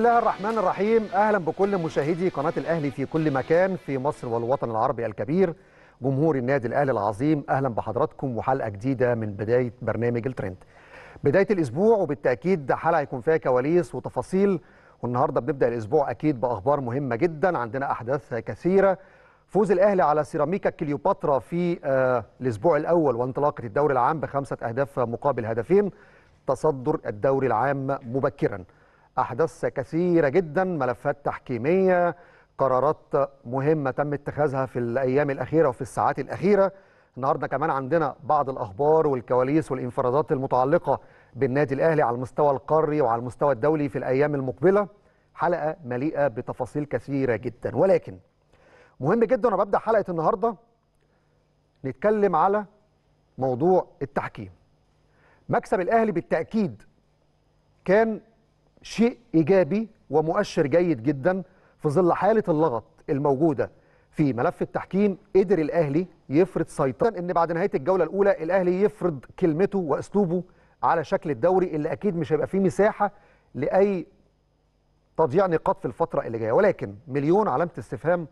الله الرحمن الرحيم أهلا بكل مشاهدي قناة الأهلي في كل مكان في مصر والوطن العربي الكبير جمهور النادي الأهلي العظيم أهلا بحضراتكم وحلقة جديدة من بداية برنامج الترند بداية الأسبوع وبالتأكيد حلقة هيكون فيها كواليس وتفاصيل والنهاردة بنبدأ الأسبوع أكيد بأخبار مهمة جدا عندنا أحداث كثيرة فوز الأهلي على سيراميكا كليوباترا في آه، الأسبوع الأول وانطلاقة الدوري العام بخمسة أهداف مقابل هدفين تصدر الدوري العام مبكراً أحداث كثيرة جدا ملفات تحكيمية قرارات مهمة تم اتخاذها في الأيام الأخيرة وفي الساعات الأخيرة النهاردة كمان عندنا بعض الأخبار والكواليس والانفرادات المتعلقة بالنادي الأهلي على المستوى القاري وعلى المستوى الدولي في الأيام المقبلة حلقة مليئة بتفاصيل كثيرة جدا ولكن مهم جدا أنا ببدأ حلقة النهاردة نتكلم على موضوع التحكيم مكسب الأهلي بالتأكيد كان شيء ايجابي ومؤشر جيد جدا في ظل حاله اللغط الموجوده في ملف التحكيم قدر الاهلي يفرض سيطره ان بعد نهايه الجوله الاولى الاهلي يفرض كلمته واسلوبه على شكل الدوري اللي اكيد مش هيبقى فيه مساحه لاي تضييع نقاط في الفتره اللي جايه ولكن مليون علامه استفهام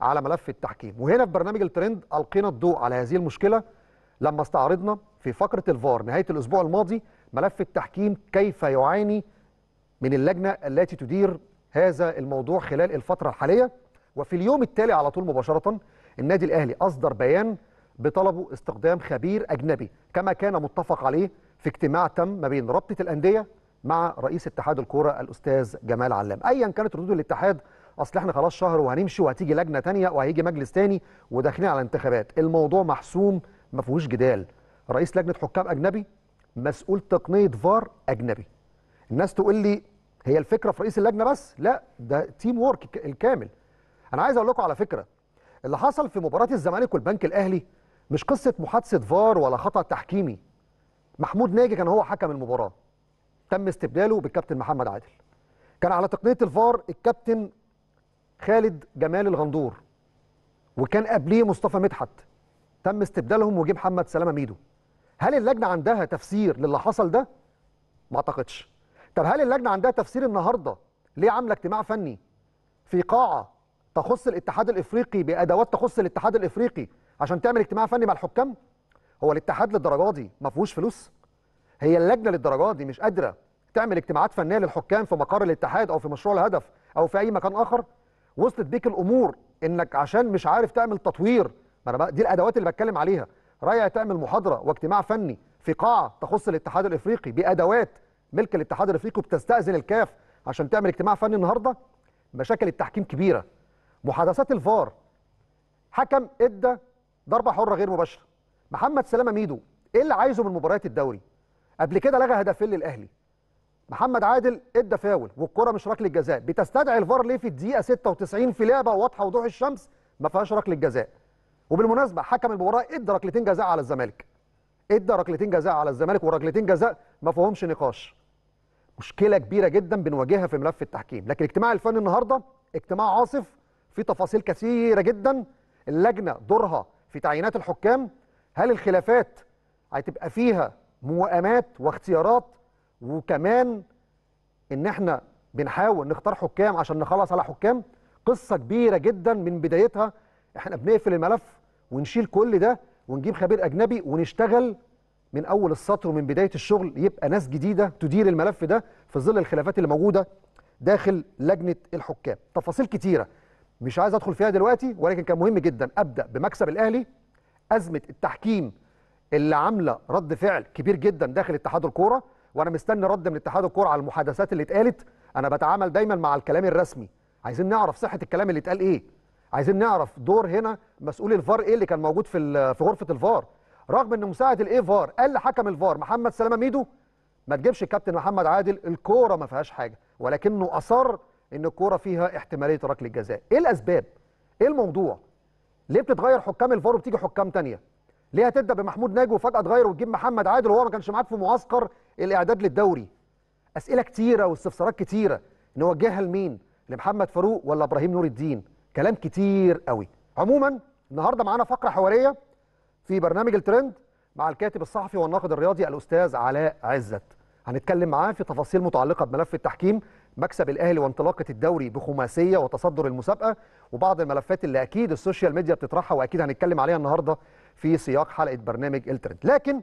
على ملف التحكيم وهنا في برنامج الترند القينا الضوء على هذه المشكله لما استعرضنا في فقره الفار نهايه الاسبوع الماضي ملف التحكيم كيف يعاني من اللجنة التي تدير هذا الموضوع خلال الفترة الحالية وفي اليوم التالي على طول مباشرة النادي الأهلي أصدر بيان بطلبه استخدام خبير أجنبي كما كان متفق عليه في اجتماع تم ما بين رابطة الأندية مع رئيس اتحاد الكوره الاستاذ جمال علام ايا كانت ردود الاتحاد اصل احنا خلاص شهر وهنمشي وهتيجي لجنه ثانيه وهيجي مجلس ثاني وداخلين على انتخابات الموضوع محسوم ما فيهوش جدال رئيس لجنه حكام اجنبي مسؤول تقنيه فار اجنبي الناس تقول لي هي الفكره في رئيس اللجنه بس لا ده تيم وورك الكامل انا عايز اقول لكم على فكره اللي حصل في مباراه الزمالك والبنك الاهلي مش قصه محادثه فار ولا خطا تحكيمي محمود ناجي كان هو حكم المباراه تم استبداله بالكابتن محمد عادل كان على تقنيه الفار الكابتن خالد جمال الغندور وكان قبليه مصطفى مدحت تم استبدالهم وجه محمد سلامه ميدو هل اللجنه عندها تفسير للي حصل ده ما اعتقدش طب هل اللجنه عندها تفسير النهارده ليه عامله اجتماع فني في قاعه تخص الاتحاد الافريقي بادوات تخص الاتحاد الافريقي عشان تعمل اجتماع فني مع الحكام هو الاتحاد للدرجه دي ما فيهوش فلوس هي اللجنه للدرجه دي مش قادره تعمل اجتماعات فنيه للحكام في مقر الاتحاد او في مشروع الهدف او في اي مكان اخر وصلت بيك الامور انك عشان مش عارف تعمل تطوير ما انا دي الادوات اللي بتكلم عليها رايح تعمل محاضره واجتماع فني في قاعه تخص الاتحاد الافريقي بادوات ملك الاتحاد الافريقي وبتستاذن الكاف عشان تعمل اجتماع فني النهارده مشاكل التحكيم كبيره محادثات الفار حكم ادى ضربه حره غير مباشره محمد سلامه ميدو ايه اللي عايزه من مباريات الدوري قبل كده لغى هدفين للاهلي محمد عادل ادى فاول والكره مش ركله جزاء بتستدعي الفار ليه في الدقيقه 96 في لعبه واضحه وضوح الشمس ما فيهاش ركله جزاء وبالمناسبه حكم المباراه ادى ركلتين جزاء على الزمالك ادى ركلتين جزاء على الزمالك وركلتين جزاء ما فيهمش نقاش مشكله كبيره جدا بنواجهها في ملف التحكيم لكن الاجتماع الفني النهارده اجتماع عاصف في تفاصيل كثيره جدا اللجنه دورها في تعيينات الحكام هل الخلافات هتبقى فيها موائمات واختيارات وكمان ان احنا بنحاول نختار حكام عشان نخلص على حكام قصه كبيره جدا من بدايتها احنا بنقفل الملف ونشيل كل ده ونجيب خبير اجنبي ونشتغل من اول السطر ومن بدايه الشغل يبقى ناس جديده تدير الملف ده في ظل الخلافات اللي موجوده داخل لجنه الحكام تفاصيل كتيره مش عايز ادخل فيها دلوقتي ولكن كان مهم جدا ابدا بمكسب الاهلي ازمه التحكيم اللي عامله رد فعل كبير جدا داخل اتحاد الكوره وانا مستني رد من اتحاد الكوره على المحادثات اللي اتقالت انا بتعامل دايما مع الكلام الرسمي عايزين نعرف صحه الكلام اللي اتقال ايه عايزين نعرف دور هنا مسؤول الفار ايه اللي كان موجود في في غرفه الفار رغم ان مساعد الاي فار قال لحكم الفار محمد سلامه ميدو ما تجيبش الكابتن محمد عادل الكوره ما فيهاش حاجه ولكنه اصر ان الكوره فيها احتماليه ركله جزاء ايه الاسباب ايه الموضوع ليه بتتغير حكام الفار وبتيجي حكام تانية ليه هتبدا بمحمود ناجي وفجاه تغير وتجيب محمد عادل وهو ما كانش معاك في معسكر الاعداد للدوري اسئله كتيره واستفسارات كتيره نوجهها لمين لمحمد فاروق ولا ابراهيم نور الدين كلام كتير قوي عموما النهارده معانا فقره حواريه في برنامج الترند مع الكاتب الصحفي والناقد الرياضي الاستاذ علاء عزت هنتكلم معاه في تفاصيل متعلقه بملف التحكيم مكسب الاهلي وانطلاقه الدوري بخماسيه وتصدر المسابقه وبعض الملفات اللي اكيد السوشيال ميديا بتطرحها واكيد هنتكلم عليها النهارده في سياق حلقه برنامج الترند لكن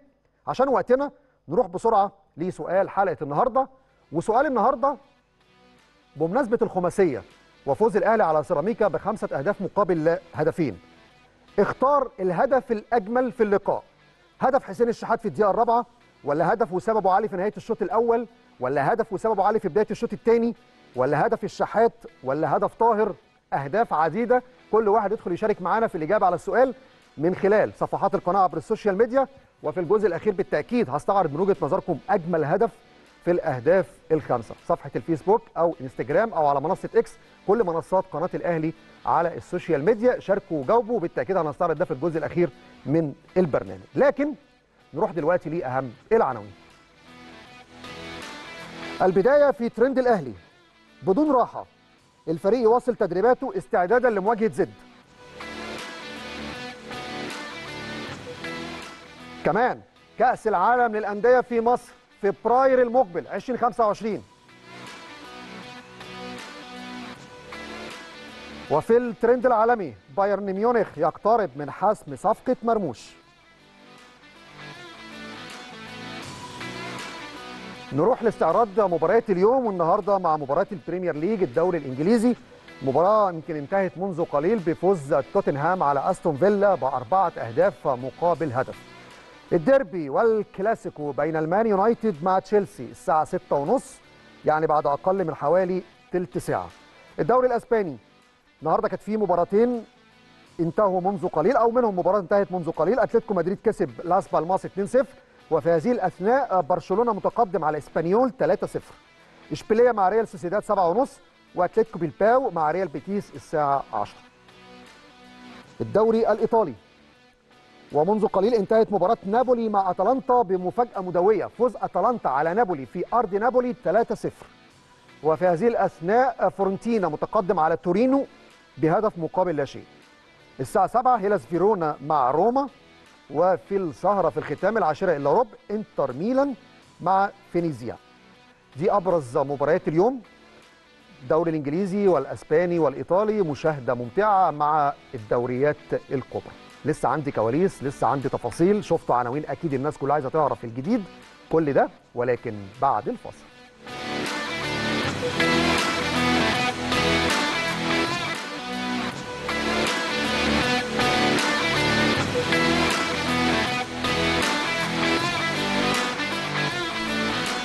عشان وقتنا نروح بسرعه لسؤال حلقه النهارده وسؤال النهارده بمناسبه الخماسيه وفوز الاهلي على سيراميكا بخمسه اهداف مقابل هدفين اختار الهدف الاجمل في اللقاء هدف حسين الشحات في الدقيقه الرابعه ولا هدف وسام ابو علي في نهايه الشوط الاول ولا هدف وسام ابو علي في بدايه الشوط الثاني ولا هدف الشحات ولا هدف طاهر اهداف عديده كل واحد يدخل يشارك معانا في الاجابه على السؤال من خلال صفحات القناه عبر السوشيال ميديا وفي الجزء الاخير بالتاكيد هستعرض من وجهه نظركم اجمل هدف في الاهداف الخمسه صفحه الفيسبوك او انستجرام او على منصه اكس كل منصات قناه الاهلي على السوشيال ميديا شاركوا وجاوبوا بالتاكيد هنستعرض ده في الجزء الاخير من البرنامج لكن نروح دلوقتي لاهم العناوين البدايه في ترند الاهلي بدون راحه الفريق يواصل تدريباته استعدادا لمواجهه زد كمان كاس العالم للانديه في مصر فبراير المقبل 2025 وفي الترند العالمي بايرن ميونخ يقترب من حسم صفقة مرموش نروح لاستعراض مباريات اليوم والنهارده مع مباراة البريمير ليج الدوري الانجليزي مباراة يمكن انتهت منذ قليل بفوز توتنهام على استون فيلا بأربعة أهداف مقابل هدف الديربي والكلاسيكو بين المان يونايتد مع تشيلسي الساعة 6:30 يعني بعد أقل من حوالي تلت ساعة. الدوري الأسباني النهارده كانت فيه مباراتين انتهوا منذ قليل أو منهم مباراة انتهت منذ قليل أتلتيكو مدريد كسب لاس بالماس 2-0 وفي هذه الأثناء برشلونة متقدم على إسبانيول 3-0. إشبيلية مع ريال سوسيداد 7:30 وأتلتيكو بالباو مع ريال بيتيس الساعة 10. الدوري الإيطالي ومنذ قليل انتهت مباراة نابولي مع أتلانتا بمفاجأة مدوية فوز أتلانتا على نابولي في أرض نابولي 3-0 وفي هذه الأثناء فورنتينا متقدم على تورينو بهدف مقابل لا شيء الساعة 7 هيلاس فيرونا مع روما وفي السهرة في الختام العاشرة إلا ربع إنتر ميلان مع فينيزيا دي أبرز مباريات اليوم الدوري الإنجليزي والأسباني والإيطالي مشاهدة ممتعة مع الدوريات الكبرى لسه عندي كواليس لسه عندي تفاصيل شفتوا عناوين اكيد الناس كلها عايزه تعرف الجديد كل ده ولكن بعد الفصل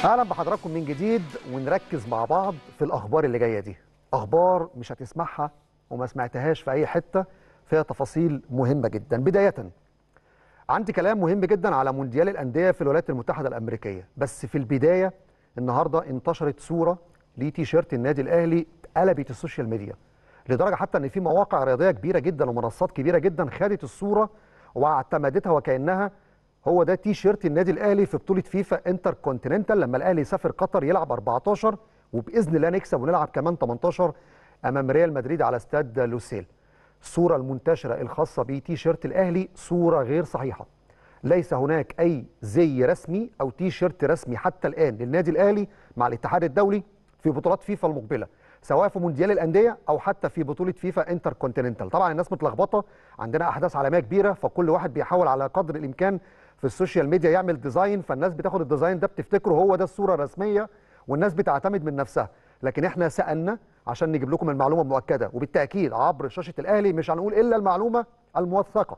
اهلا بحضراتكم من جديد ونركز مع بعض في الاخبار اللي جايه دي اخبار مش هتسمعها وما سمعتهاش في اي حته فيها تفاصيل مهمه جدا بدايه عندي كلام مهم جدا على مونديال الانديه في الولايات المتحده الامريكيه بس في البدايه النهارده انتشرت صوره لتيشيرت النادي الاهلي قلبت السوشيال ميديا لدرجه حتى ان في مواقع رياضيه كبيره جدا ومنصات كبيره جدا خدت الصوره واعتمدتها وكانها هو ده تي شيرت النادي الاهلي في بطوله فيفا انتر كونتيننتال لما الاهلي سافر قطر يلعب 14 وباذن الله نكسب ونلعب كمان 18 امام ريال مدريد على استاد لوسيل الصورة المنتشرة الخاصة بتي شيرت الأهلي صورة غير صحيحة ليس هناك أي زي رسمي أو تي شيرت رسمي حتى الآن للنادي الأهلي مع الاتحاد الدولي في بطولات فيفا المقبلة سواء في مونديال الأندية أو حتى في بطولة فيفا انتر كونتيننتال طبعا الناس متلخبطة عندنا أحداث عالمية كبيرة فكل واحد بيحاول على قدر الإمكان في السوشيال ميديا يعمل ديزاين فالناس بتاخد الديزاين ده بتفتكره هو ده الصورة الرسمية والناس بتعتمد من نفسها لكن احنا سألنا عشان نجيب لكم المعلومه المؤكده وبالتاكيد عبر شاشه الاهلي مش هنقول الا المعلومه الموثقه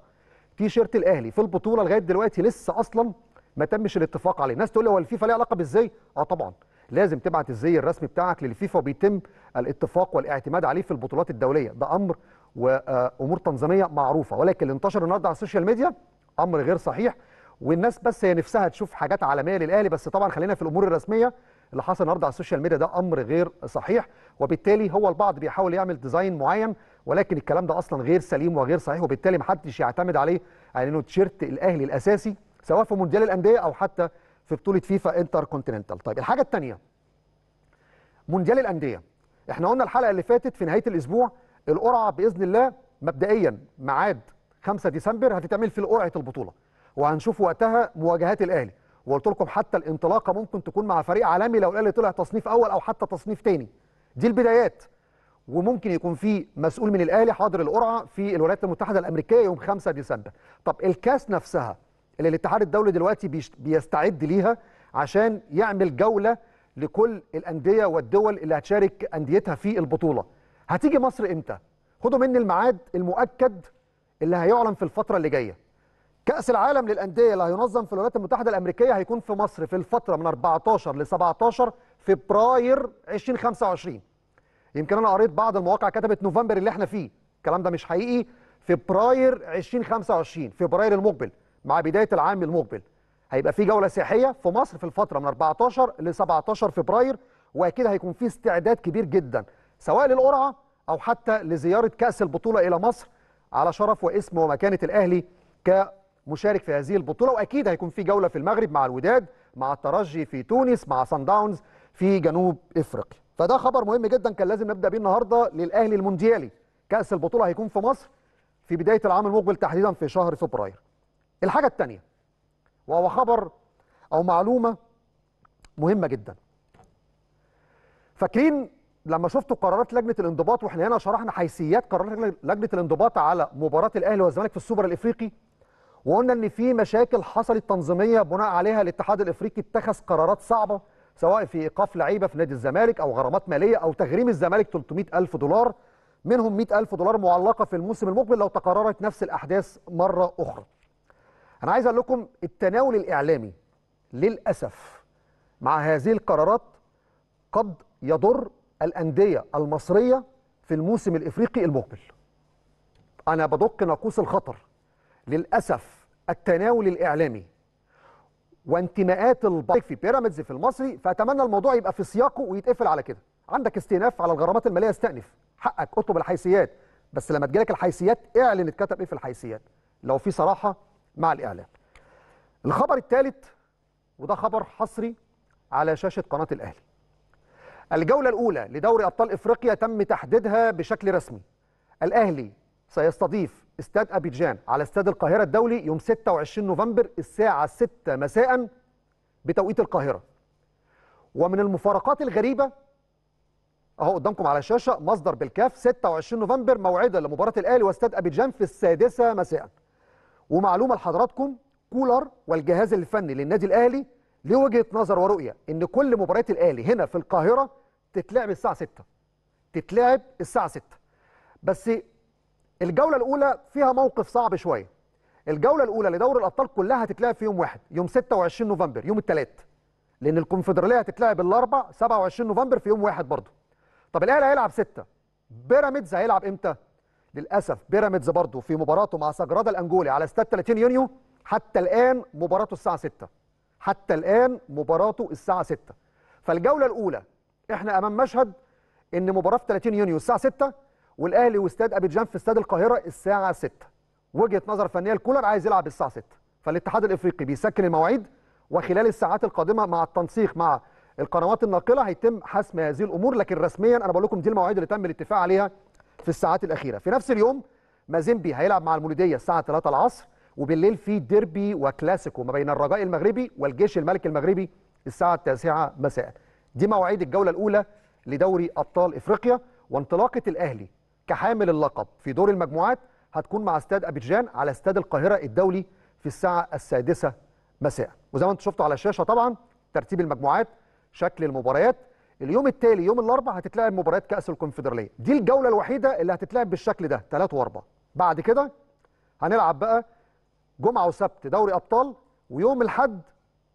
تيشيرت شيرت الاهلي في البطوله لغايه دلوقتي لسه اصلا ما تمش الاتفاق عليه الناس تقول لي هو الفيفا ليه علاقه بالزي اه طبعا لازم تبعت الزي الرسمي بتاعك للفيفا وبيتم الاتفاق والاعتماد عليه في البطولات الدوليه ده امر وامور تنظيميه معروفه ولكن اللي انتشر النهارده على السوشيال ميديا امر غير صحيح والناس بس هي نفسها تشوف حاجات عالميه للاهلي بس طبعا خلينا في الامور الرسميه اللي حصل النهارده على السوشيال ميديا ده امر غير صحيح وبالتالي هو البعض بيحاول يعمل ديزاين معين ولكن الكلام ده اصلا غير سليم وغير صحيح وبالتالي محدش يعتمد عليه على انه تيشيرت الاهلي الاساسي سواء في مونديال الانديه او حتى في بطوله فيفا انتر كونتيننتال طيب الحاجه الثانيه مونديال الانديه احنا قلنا الحلقه اللي فاتت في نهايه الاسبوع القرعه باذن الله مبدئيا ميعاد 5 ديسمبر هتتعمل في قرعه البطوله وهنشوف وقتها مواجهات الاهلي وقلت لكم حتى الانطلاقه ممكن تكون مع فريق عالمي لو الاهلي طلع تصنيف اول او حتى تصنيف ثاني دي البدايات وممكن يكون في مسؤول من الاهلي حاضر القرعه في الولايات المتحده الامريكيه يوم 5 ديسمبر طب الكاس نفسها اللي الاتحاد الدولي دلوقتي بيستعد ليها عشان يعمل جوله لكل الانديه والدول اللي هتشارك انديتها في البطوله هتيجي مصر امتى خدوا مني الميعاد المؤكد اللي هيعلن في الفتره اللي جايه كأس العالم للأندية اللي هينظم في الولايات المتحدة الأمريكية هيكون في مصر في الفترة من 14 ل 17 فبراير 2025 يمكن أنا قريت بعض المواقع كتبت نوفمبر اللي احنا فيه الكلام ده مش حقيقي فبراير 2025 فبراير المقبل مع بداية العام المقبل هيبقى في جولة سياحية في مصر في الفترة من 14 ل 17 فبراير وأكيد هيكون في استعداد كبير جدا سواء للقرعة أو حتى لزيارة كأس البطولة إلى مصر على شرف واسم ومكانة الأهلي ك مشارك في هذه البطوله واكيد هيكون في جوله في المغرب مع الوداد مع الترجي في تونس مع سان داونز في جنوب افريقيا فده خبر مهم جدا كان لازم نبدا بيه النهارده للاهلي المونديالي كاس البطوله هيكون في مصر في بدايه العام المقبل تحديدا في شهر فبراير الحاجه الثانيه وهو خبر او معلومه مهمه جدا فاكرين لما شفتوا قرارات لجنه الانضباط واحنا هنا شرحنا حيثيات قرارات لجنه الانضباط على مباراه الاهلي والزمالك في السوبر الافريقي وقلنا ان في مشاكل حصلت تنظيميه بناء عليها الاتحاد الافريقي اتخذ قرارات صعبه سواء في ايقاف لعيبه في نادي الزمالك او غرامات ماليه او تغريم الزمالك 300 الف دولار منهم 100 الف دولار معلقه في الموسم المقبل لو تكررت نفس الاحداث مره اخرى انا عايز اقول لكم التناول الاعلامي للاسف مع هذه القرارات قد يضر الانديه المصريه في الموسم الافريقي المقبل انا بدق ناقوس الخطر للاسف التناول الإعلامي وانتماءات البعض في بيراميدز في المصري فأتمنى الموضوع يبقى في سياقه ويتقفل على كده عندك استئناف على الغرامات المالية استأنف حقك اطلب الحيثيات بس لما تجيلك الحيثيات اعلن اتكتب ايه في الحيثيات لو في صراحة مع الإعلام الخبر الثالث وده خبر حصري على شاشة قناة الأهلي الجولة الأولى لدوري أبطال إفريقيا تم تحديدها بشكل رسمي الأهلي سيستضيف استاد أبيجان على استاد القاهرة الدولي يوم 26 نوفمبر الساعة 6 مساء بتوقيت القاهرة ومن المفارقات الغريبة أهو قدامكم على الشاشة مصدر بالكاف 26 نوفمبر موعدا لمباراة الأهلي واستاد أبيجان في السادسة مساء ومعلومة لحضراتكم كولر والجهاز الفني للنادي الأهلي ليه وجهة نظر ورؤية إن كل مباريات الأهلي هنا في القاهرة تتلعب الساعة 6 تتلعب الساعة 6 بس الجوله الاولى فيها موقف صعب شويه الجوله الاولى لدوري الابطال كلها هتتلعب في يوم واحد يوم 26 نوفمبر يوم الثلاث لان الكونفدراليه هتتلعب الاربع 27 نوفمبر في يوم واحد برضه طب الاهلي هيلعب 6 بيراميدز هيلعب امتى للاسف بيراميدز برضه في مباراته مع سجرادا الانجولي على استاد 30 يونيو حتى الان مباراته الساعه 6 حتى الان مباراته الساعه 6 فالجوله الاولى احنا امام مشهد ان مباراه في 30 يونيو الساعه 6 والاهلي واستاد ابيجان في استاد القاهره الساعه 6 وجهه نظر فنيه الكولر عايز يلعب الساعه 6 فالاتحاد الافريقي بيسكن المواعيد وخلال الساعات القادمه مع التنسيق مع القنوات الناقله هيتم حسم هذه الامور لكن رسميا انا بقول لكم دي المواعيد اللي تم الاتفاق عليها في الساعات الاخيره في نفس اليوم مازيمبي هيلعب مع المولوديه الساعه 3 العصر وبالليل في ديربي وكلاسيكو ما بين الرجاء المغربي والجيش الملكي المغربي الساعه 9 مساء دي مواعيد الجوله الاولى لدوري ابطال افريقيا وانطلاقه الاهلي كحامل اللقب في دور المجموعات هتكون مع استاد أبيجان على استاد القاهرة الدولي في الساعة السادسة مساء وزي ما انتم شفتوا على الشاشة طبعا ترتيب المجموعات شكل المباريات اليوم التالي يوم الاربعاء هتتلعب مباريات كأس الكونفدرالية دي الجولة الوحيدة اللي هتتلعب بالشكل ده 3 و4 بعد كده هنلعب بقى جمعة وسبت دوري أبطال ويوم الحد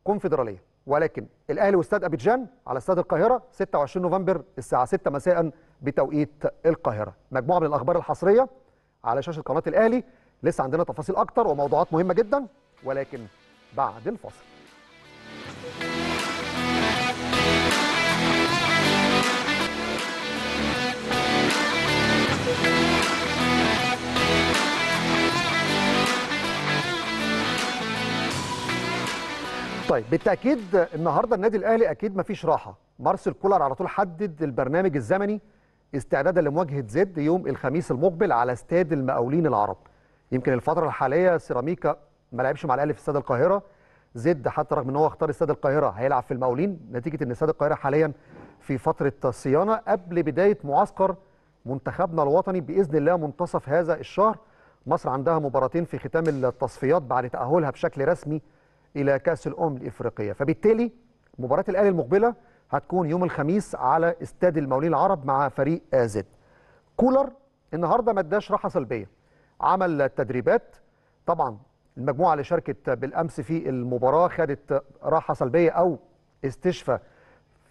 كونفدرالية ولكن الاهلي واستاد ابيجان على استاد القاهره 26 نوفمبر الساعه 6 مساء بتوقيت القاهره مجموعه من الاخبار الحصريه على شاشه قناه الاهلي لسه عندنا تفاصيل اكتر وموضوعات مهمه جدا ولكن بعد الفاصل طيب بالتاكيد النهارده النادي الاهلي اكيد مفيش راحه مارسيل كولر على طول حدد البرنامج الزمني استعدادا لمواجهه زد يوم الخميس المقبل على استاد المقاولين العرب يمكن الفتره الحاليه سيراميكا ما لعبش مع الاهلي في استاد القاهره زد حتى رغم ان هو اختار استاد القاهره هيلعب في المقاولين نتيجه ان استاد القاهره حاليا في فتره صيانه قبل بدايه معسكر منتخبنا الوطني باذن الله منتصف هذا الشهر مصر عندها مباراتين في ختام التصفيات بعد تاهلها بشكل رسمي الى كاس الامم الافريقيه فبالتالي مباراه الاهلي المقبله هتكون يوم الخميس على استاد المولين العرب مع فريق زد كولر النهارده ما اداش راحه سلبيه عمل التدريبات طبعا المجموعه اللي شاركت بالامس في المباراه خدت راحه سلبيه او استشفى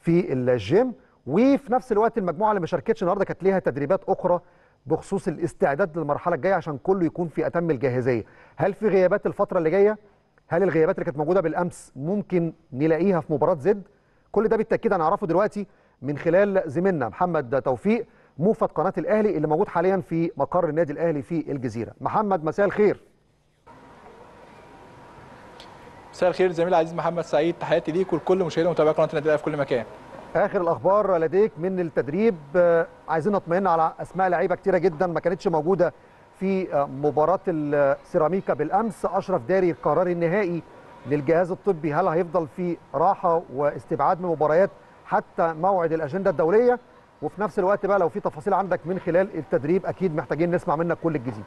في الجيم وفي نفس الوقت المجموعه اللي ما شاركتش النهارده كانت ليها تدريبات اخرى بخصوص الاستعداد للمرحله الجايه عشان كله يكون في اتم الجاهزيه هل في غيابات الفتره اللي جايه هل الغيابات اللي كانت موجوده بالامس ممكن نلاقيها في مباراه زد كل ده بالتاكيد هنعرفه دلوقتي من خلال زميلنا محمد توفيق موفد قناه الاهلي اللي موجود حاليا في مقر النادي الاهلي في الجزيره محمد مساء الخير مساء الخير زميل عزيز محمد سعيد تحياتي ليك ولكل مشاهدي ومتابعي قناه النادي الاهلي في كل مكان اخر الاخبار لديك من التدريب آه، عايزين نطمئن على اسماء لعيبه كتيره جدا ما كانتش موجوده في آه، مباراة السيراميكا بالأمس أشرف داري القرار النهائي للجهاز الطبي هل هيفضل في راحة واستبعاد من مباريات حتى موعد الأجندة الدولية وفي نفس الوقت بقى لو في تفاصيل عندك من خلال التدريب أكيد محتاجين نسمع منك كل الجديد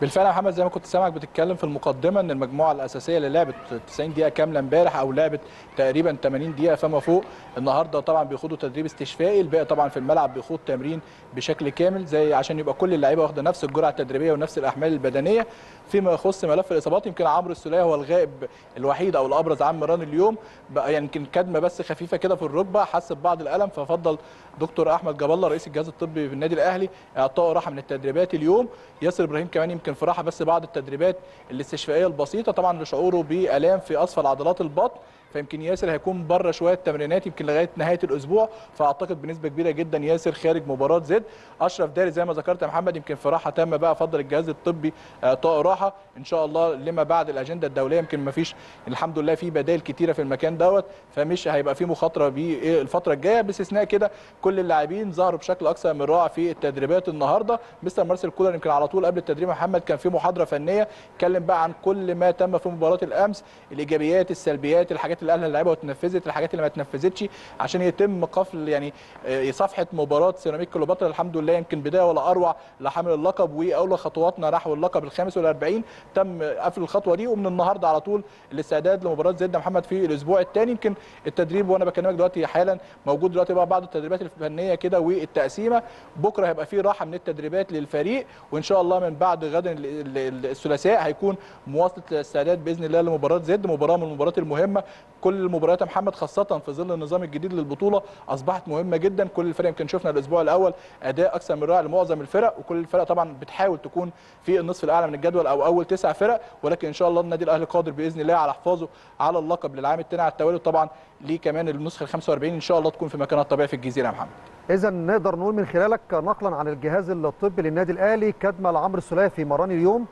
بالفعل يا محمد زي ما كنت سامعك بتتكلم في المقدمه ان المجموعه الاساسيه اللي لعبت 90 دقيقه كامله امبارح او لعبت تقريبا 80 دقيقه فما فوق النهارده طبعا بيخوضوا تدريب استشفائي الباقي طبعا في الملعب بيخوض تمرين بشكل كامل زي عشان يبقى كل اللعيبه واخده نفس الجرعه التدريبيه ونفس الاحمال البدنيه فيما يخص ملف الاصابات يمكن عمرو السوليه هو الغائب الوحيد او الابرز عن مران اليوم بقى يعني يمكن كدمه بس خفيفه كده في الركبه حس ببعض الالم ففضل دكتور احمد جاب الله رئيس الجهاز الطبي في النادي الاهلي اعطائه راحه من التدريبات اليوم ياسر ابراهيم كمان يمكن في راحه بس بعض التدريبات الاستشفائيه البسيطه طبعا لشعوره بالام في اسفل عضلات البطن فيمكن ياسر هيكون بره شويه التمرينات يمكن لغايه نهايه الاسبوع فاعتقد بنسبه كبيره جدا ياسر خارج مباراه زد اشرف داري زي ما ذكرت يا محمد يمكن في راحه تامه بقى فضل الجهاز الطبي آه، طاقه راحه ان شاء الله لما بعد الاجنده الدوليه يمكن ما فيش الحمد لله في بدائل كتيره في المكان دوت فمش هيبقى في مخاطره بالفتره إيه الفتره الجايه باستثناء كده كل اللاعبين ظهروا بشكل اكثر من رائع في التدريبات النهارده مستر مارسيل كولر يمكن على طول قبل التدريب محمد كان في محاضره فنيه اتكلم بقى عن كل ما تم في مباراه الامس الايجابيات السلبيات الحاجات اللي قالها اللعيبه واتنفذت الحاجات اللي ما اتنفذتش عشان يتم قفل يعني آه، صفحه مباراه سيراميك كليوباترا الحمد لله يمكن بدايه ولا اروع لحمل اللقب واولى خطواتنا نحو اللقب ال 45 تم قفل الخطوه دي ومن النهارده على طول الاستعداد لمباراه زد محمد في الاسبوع الثاني يمكن التدريب وانا بكلمك دلوقتي حالا موجود دلوقتي بقى بعض التدريبات الفنيه كده والتقسيمه بكره هيبقى في راحه من التدريبات للفريق وان شاء الله من بعد غد الثلاثاء هيكون مواصله الاستعداد باذن الله لمباراه زد مباراه من المباريات المهمه كل المباريات يا محمد خاصه في ظل النظام الجديد للبطوله اصبحت مهمه جدا كل الفرق يمكن شفنا الاسبوع الاول اداء اكثر من رائع لمعظم الفرق وكل الفرق طبعا بتحاول تكون في النصف الاعلى من الجدول او اول تسع فرق ولكن ان شاء الله النادي الاهلي قادر باذن الله على حفاظه على اللقب للعام الثاني على التوالي طبعا ليه كمان النسخه ال 45 ان شاء الله تكون في مكانها الطبيعي في الجزيره يا محمد اذا نقدر نقول من خلالك نقلا عن الجهاز الطبي للنادي الاهلي كدمه لعمرو السلافي مران اليوم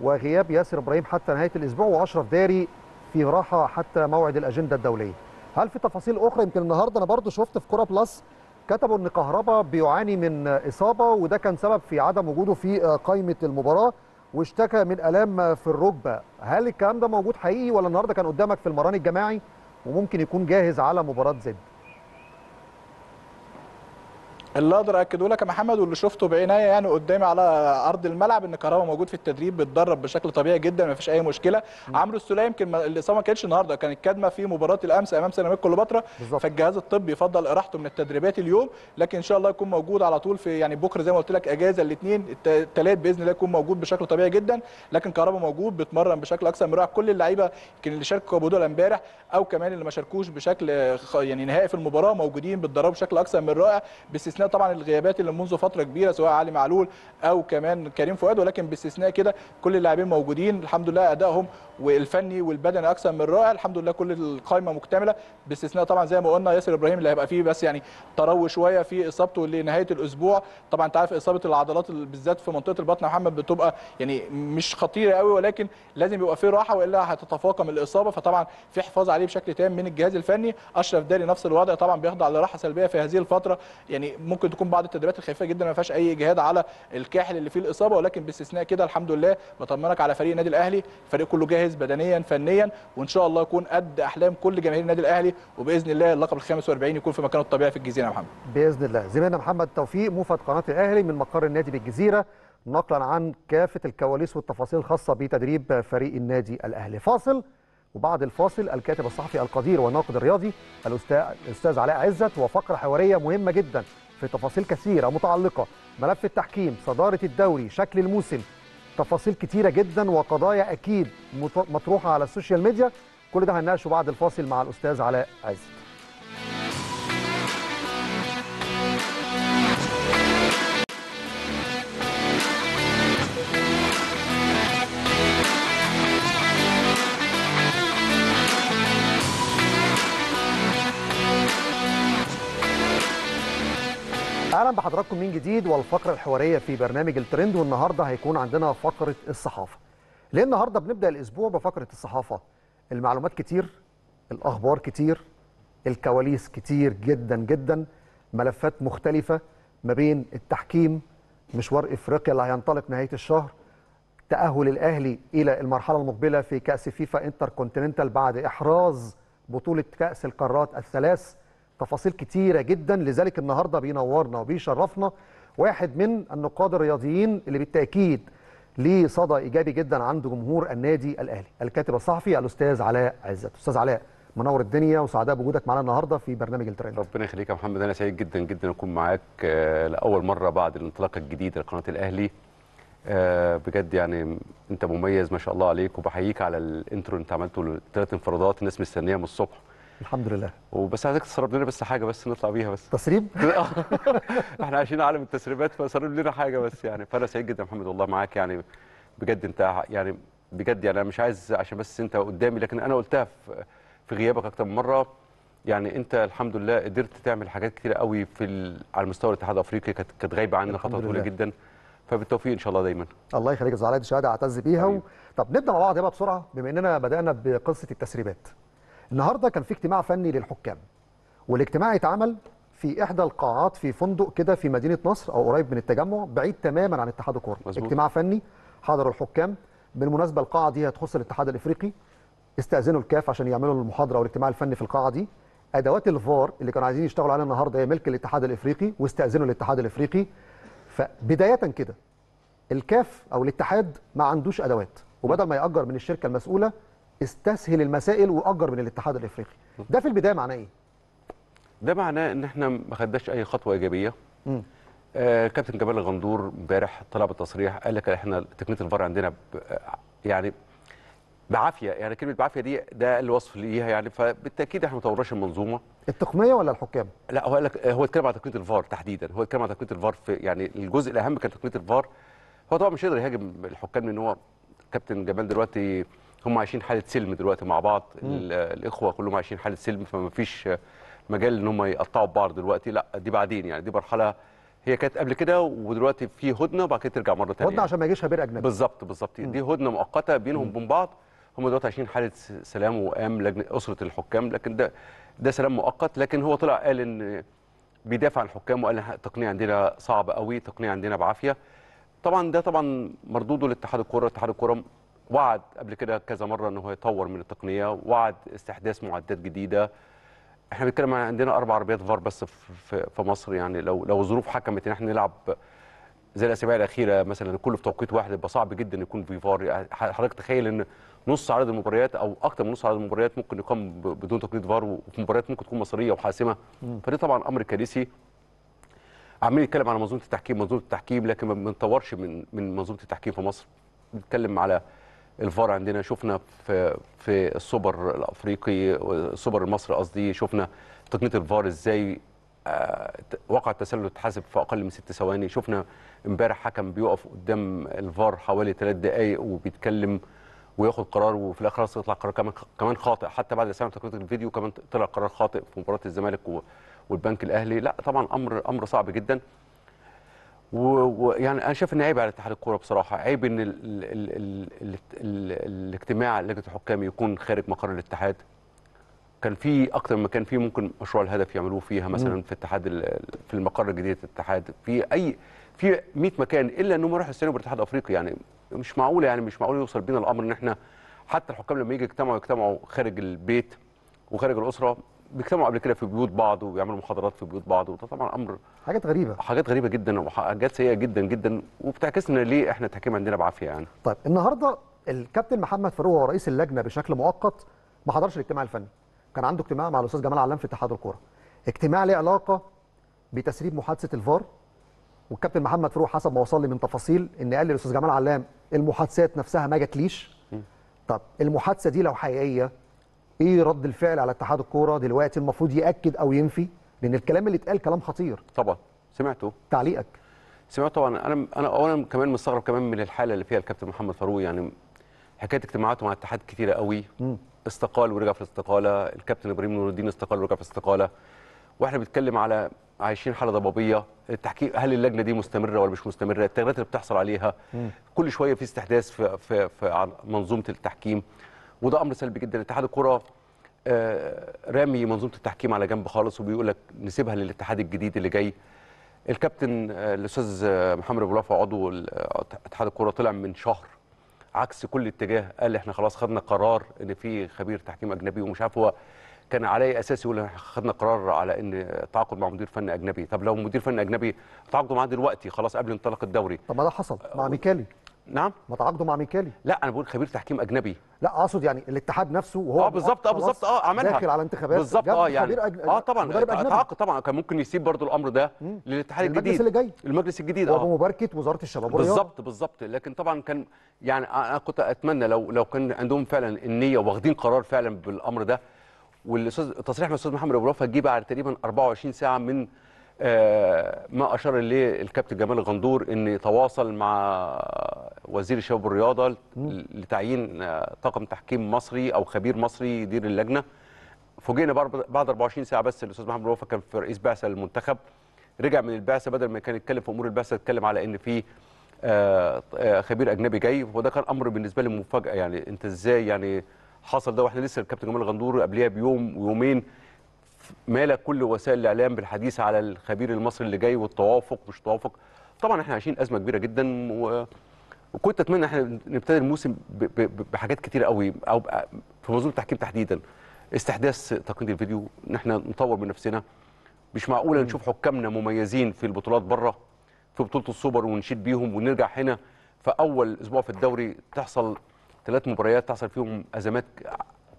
وغياب ياسر ابراهيم حتى نهايه الاسبوع واشرف داري في راحه حتى موعد الاجنده الدوليه هل في تفاصيل اخرى يمكن النهارده انا برضو شفت في كوره بلس كتبوا ان كهربا بيعاني من اصابه وده كان سبب في عدم وجوده في آه، قائمه المباراه واشتكى من الام في الركبه هل الكلام ده موجود حقيقي ولا النهارده كان قدامك في المران الجماعي وممكن يكون جاهز على مباراه زد اللي اقدر اكده لك يا محمد واللي شفته بعينيا يعني قدامي على ارض الملعب ان كهربا موجود في التدريب بيتدرب بشكل طبيعي جدا ما فيش اي مشكله عمرو السليم يمكن الاصابه ما كانتش النهارده كانت كادمه في مباراه الامس امام سيراميكا كليوباترا فالجهاز الطبي يفضل اراحته من التدريبات اليوم لكن ان شاء الله يكون موجود على طول في يعني بكره زي ما قلت لك اجازه الاثنين الثلاث باذن الله يكون موجود بشكل طبيعي جدا لكن كهربا موجود بيتمرن بشكل اكثر من رائع كل اللعيبه يمكن اللي شاركوا بدول امبارح او كمان اللي ما شاركوش بشكل يعني نهائي في المباراه موجودين بيتدربوا بشكل اكثر من رائع باستثناء طبعا الغيابات اللي منذ فتره كبيره سواء علي معلول او كمان كريم فؤاد ولكن باستثناء كده كل اللاعبين موجودين الحمد لله ادائهم والفني والبدني اكثر من رائع الحمد لله كل القائمه مكتمله باستثناء طبعا زي ما قلنا ياسر ابراهيم اللي هيبقى فيه بس يعني تروي شويه في اصابته لنهايه الاسبوع طبعا انت عارف اصابه العضلات بالذات في منطقه البطن يا محمد بتبقى يعني مش خطيره قوي ولكن لازم يبقى فيه راحه والا هتتفاقم الاصابه فطبعا في حفاظ عليه بشكل تام من الجهاز الفني اشرف داري نفس الوضع طبعا بيخضع لراحه سلبيه في هذه الفتره يعني ممكن تكون بعض التدريبات الخفيفه جدا ما فيهاش اي اجهاد على الكاحل اللي فيه الاصابه ولكن باستثناء كده الحمد لله بطمنك على فريق النادي الاهلي الفريق كله جاهز بدنيا فنيا وان شاء الله يكون قد احلام كل جماهير النادي الاهلي وباذن الله اللقب ال 45 يكون في مكانه الطبيعي في الجزيره يا محمد باذن الله زميلنا محمد توفيق موفد قناه الاهلي من مقر النادي بالجزيره نقلا عن كافه الكواليس والتفاصيل الخاصه بتدريب فريق النادي الاهلي فاصل وبعد الفاصل الكاتب الصحفي القدير والناقد الرياضي الاستاذ علاء عزت وفقره حواريه مهمه جدا في تفاصيل كثيرة متعلقة ملف التحكيم صدارة الدوري شكل الموسم تفاصيل كثيرة جدا وقضايا أكيد مطروحة على السوشيال ميديا كل ده هنناقشه بعد الفاصل مع الأستاذ علاء عز اهلا بحضراتكم من جديد والفقره الحواريه في برنامج الترند والنهارده هيكون عندنا فقره الصحافه. ليه النهارده بنبدا الاسبوع بفقره الصحافه؟ المعلومات كتير، الاخبار كتير، الكواليس كتير جدا جدا، ملفات مختلفه ما بين التحكيم، مشوار افريقيا اللي هينطلق نهايه الشهر، تاهل الاهلي الى المرحله المقبله في كاس فيفا انتر كونتيننتال بعد احراز بطوله كاس القارات الثلاث تفاصيل كتيره جدا لذلك النهارده بينورنا وبيشرفنا واحد من النقاد الرياضيين اللي بالتاكيد ليه صدى ايجابي جدا عند جمهور النادي الاهلي الكاتب الصحفي الاستاذ علاء عزت استاذ علاء منور الدنيا وسعداء بوجودك معانا النهارده في برنامج الترند ربنا يخليك يا محمد انا سعيد جدا جدا اكون معاك آه، لاول مره بعد الانطلاقه الجديده لقناه الاهلي آه، بجد يعني انت مميز ما شاء الله عليك وبحييك على الانترو اللي انت عملته ثلاث انفرادات الناس مستنيه من الصبح الحمد لله وبس عايزك تسرب لنا بس حاجه بس نطلع بيها بس تسريب آه. احنا عايشين عالم التسريبات فسرب لنا حاجه بس يعني فانا سعيد جدا محمد والله معاك يعني بجد انت يعني بجد يعني انا مش عايز عشان بس انت قدامي لكن انا قلتها في, في غيابك اكتر من مره يعني انت الحمد لله قدرت تعمل حاجات كتير قوي في على مستوى الاتحاد الافريقي كانت كانت غايبه عننا خطوه طويله جدا فبالتوفيق ان شاء الله دايما الله يخليك يا زعلان دي شهاده اعتز بيها و... طب نبدا مع بعض يا بسرعه بما اننا بدانا بقصه التسريبات النهارده كان في اجتماع فني للحكام والاجتماع اتعمل في احدى القاعات في فندق كده في مدينه نصر او قريب من التجمع بعيد تماما عن اتحاد الكوره اجتماع فني حضروا الحكام بالمناسبه القاعه دي هتخص الاتحاد الافريقي استاذنوا الكاف عشان يعملوا المحاضره والاجتماع الفني في القاعه دي ادوات الفار اللي كانوا عايزين يشتغلوا عليها النهارده هي ملك الاتحاد الافريقي واستاذنوا الاتحاد الافريقي فبدايه كده الكاف او الاتحاد ما عندوش ادوات وبدل ما ياجر من الشركه المسؤوله استسهل المسائل واجر من الاتحاد الافريقي ده في البدايه معناه ايه ده معناه ان احنا ما خدناش اي خطوه ايجابيه آه كابتن جمال الغندور امبارح طلع بتصريح قال لك احنا تقنيه الفار عندنا آه، يعني بعافيه يعني كلمه بعافيه دي ده الوصف ليها يعني فبالتاكيد احنا ما طورناش المنظومه التقنيه ولا الحكام؟ لا هو قال لك هو اتكلم على تقنيه الفار تحديدا هو اتكلم على تقنيه الفار في يعني الجزء الاهم كان تقنيه الفار هو طبعا مش قادر يهاجم الحكام لان هو كابتن جمال دلوقتي هم عايشين حاله سلم دلوقتي مع بعض الاخوه كلهم عايشين حاله سلم فما فيش مجال ان هم يقطعوا بعض دلوقتي لا دي بعدين يعني دي مرحله هي كانت قبل كده ودلوقتي في هدنه وبعد كده ترجع مره ثانيه هدنه عشان ما يجيش هبير اجنبي بالظبط بالظبط دي هدنه مؤقته بينهم وبين بعض هم دلوقتي عايشين حاله سلام وقام لجنه اسره الحكام لكن ده ده سلام مؤقت لكن هو طلع قال ان بيدافع عن الحكام وقال التقنيه عندنا صعبه قوي التقنيه عندنا بعافيه طبعا ده طبعا مردوده لاتحاد الكره اتحاد الكره وعد قبل كده كذا مره انه يطور من التقنيه وعد استحداث معدات جديده احنا بنتكلم عن عندنا اربع عربيات فار بس في, في مصر يعني لو لو الظروف حكمت ان احنا نلعب زي الاسابيع الاخيره مثلا كله في توقيت واحد يبقى صعب جدا يكون في فار حضرتك تخيل ان نص عدد المباريات او اكثر من نص عدد المباريات ممكن يقام بدون تقنيه فار وفي مباريات ممكن تكون مصريه وحاسمه فده طبعا امر كارثي عمال يتكلم على منظومه التحكيم منظومه التحكيم لكن ما بنطورش من من منظومه التحكيم في مصر بنتكلم على الفار عندنا شفنا في في السوبر الافريقي السوبر المصري قصدي شفنا تقنيه الفار ازاي آه، وقع التسلل اتحسب في اقل من ست ثواني شفنا امبارح حكم بيقف قدام الفار حوالي ثلاث دقائق وبيتكلم وياخد قرار وفي الاخر خلاص يطلع قرار كمان كمان خاطئ حتى بعد سنه تقنيه الفيديو كمان طلع قرار خاطئ في مباراه الزمالك والبنك الاهلي لا طبعا امر امر صعب جدا ويعني انا شايف ان عيب على اتحاد الكوره بصراحه عيب ان ال ال ال ال ال الاجتماع لجنه الحكام يكون خارج مقر الاتحاد كان في اكتر مكان فيه ممكن مشروع الهدف يعملوه فيها مثلا في اتحاد في المقر الجديد الاتحاد في اي في 100 مكان الا انهم يروحوا يستلموا الاتحاد الافريقي يعني مش معقوله يعني مش معقول يوصل بينا الامر ان احنا حتى الحكام لما يجي يجتمعوا يجتمعوا خارج البيت وخارج الاسره بيجتمعوا قبل كده في بيوت بعض وبيعملوا محاضرات في بيوت بعض وده طبعا امر حاجات غريبه حاجات غريبه جدا وحاجات سيئه جدا جدا وبتعكسنا ليه احنا التحكيم عندنا بعافيه يعني طيب النهارده الكابتن محمد فاروق وهو رئيس اللجنه بشكل مؤقت ما حضرش الاجتماع الفني كان عنده اجتماع مع الاستاذ جمال علام في اتحاد الكوره اجتماع له علاقه بتسريب محادثه الفار والكابتن محمد فاروق حسب ما وصل لي من تفاصيل ان قال للاستاذ جمال علام المحادثات نفسها ما جاتليش طب المحادثه دي لو حقيقيه ايه رد الفعل على اتحاد الكوره دلوقتي المفروض ياكد او ينفي لان الكلام اللي اتقال كلام خطير طبعا سمعته تعليقك سمعته طبعا انا انا اولا كمان مستغرب كمان من الحاله اللي فيها الكابتن محمد فاروق يعني حكايه اجتماعاته مع الاتحاد كتيره قوي م. استقال ورجع في الاستقاله الكابتن ابراهيم نور الدين استقال ورجع في الاستقاله واحنا بنتكلم على عايشين حاله ضبابيه التحكيم هل اللجنه دي مستمره ولا مش مستمره التغييرات اللي بتحصل عليها م. كل شويه في استحداث في, في, في منظومه التحكيم وده امر سلبي جدا اتحاد الكره آه، رامي منظومه التحكيم على جنب خالص وبيقول لك نسيبها للاتحاد الجديد اللي جاي الكابتن آه، الاستاذ آه، محمد ابو رافع عضو اتحاد الكره طلع من شهر عكس كل اتجاه قال احنا خلاص خدنا قرار ان في خبير تحكيم اجنبي ومش عارف هو كان علي اساسي احنا خدنا قرار على ان التعاقد مع مدير فن اجنبي طب لو مدير فن اجنبي تعاقدوا معاه دلوقتي خلاص قبل انطلاق الدوري طب ما ده حصل مع ميكالي نعم ما تعاقدوا مع ميكالي لا انا بقول خبير تحكيم اجنبي لا اقصد يعني الاتحاد نفسه وهو اه بالظبط اه بالظبط اه عملها داخل على انتخابات بالظبط اه يعني أجن... اه طبعا تعاقد طبعا كان ممكن يسيب برضو الامر ده للاتحاد الجديد المجلس اللي جاي المجلس الجديد اه بمباركه وزاره الشباب والرياضه بالظبط بالظبط لكن طبعا كان يعني انا كنت اتمنى لو لو كان عندهم فعلا النيه واخدين قرار فعلا بالامر ده والاستاذ تصريح من الاستاذ محمد ابو رافع جه بعد تقريبا 24 ساعه من آه، ما اشار اليه الكابتن جمال غندور ان تواصل مع وزير الشباب والرياضه لتعيين آه، طاقم تحكيم مصري او خبير مصري يدير اللجنه فوجئنا بعد 24 ساعه بس الاستاذ محمد الوفا كان في رئيس بعثه للمنتخب رجع من البعثه بدل ما كان يتكلم في امور البعثه اتكلم على ان في آه، خبير اجنبي جاي وده كان امر بالنسبه لي مفاجاه يعني انت ازاي يعني حصل ده واحنا لسه الكابتن جمال غندور قبليها بيوم ويومين مال كل وسائل الاعلام بالحديث على الخبير المصري اللي جاي والتوافق مش توافق طبعا احنا عايشين ازمه كبيره جدا و... وكنت اتمنى احنا نبتدي الموسم ب... ب... بحاجات كتير قوي او في موضوع التحكيم تحديدا استحداث تقنيه الفيديو ان احنا نطور من نفسنا مش معقوله نشوف حكامنا مميزين في البطولات بره في بطوله السوبر ونشيد بيهم ونرجع هنا في اول اسبوع في الدوري تحصل ثلاث مباريات تحصل فيهم ازمات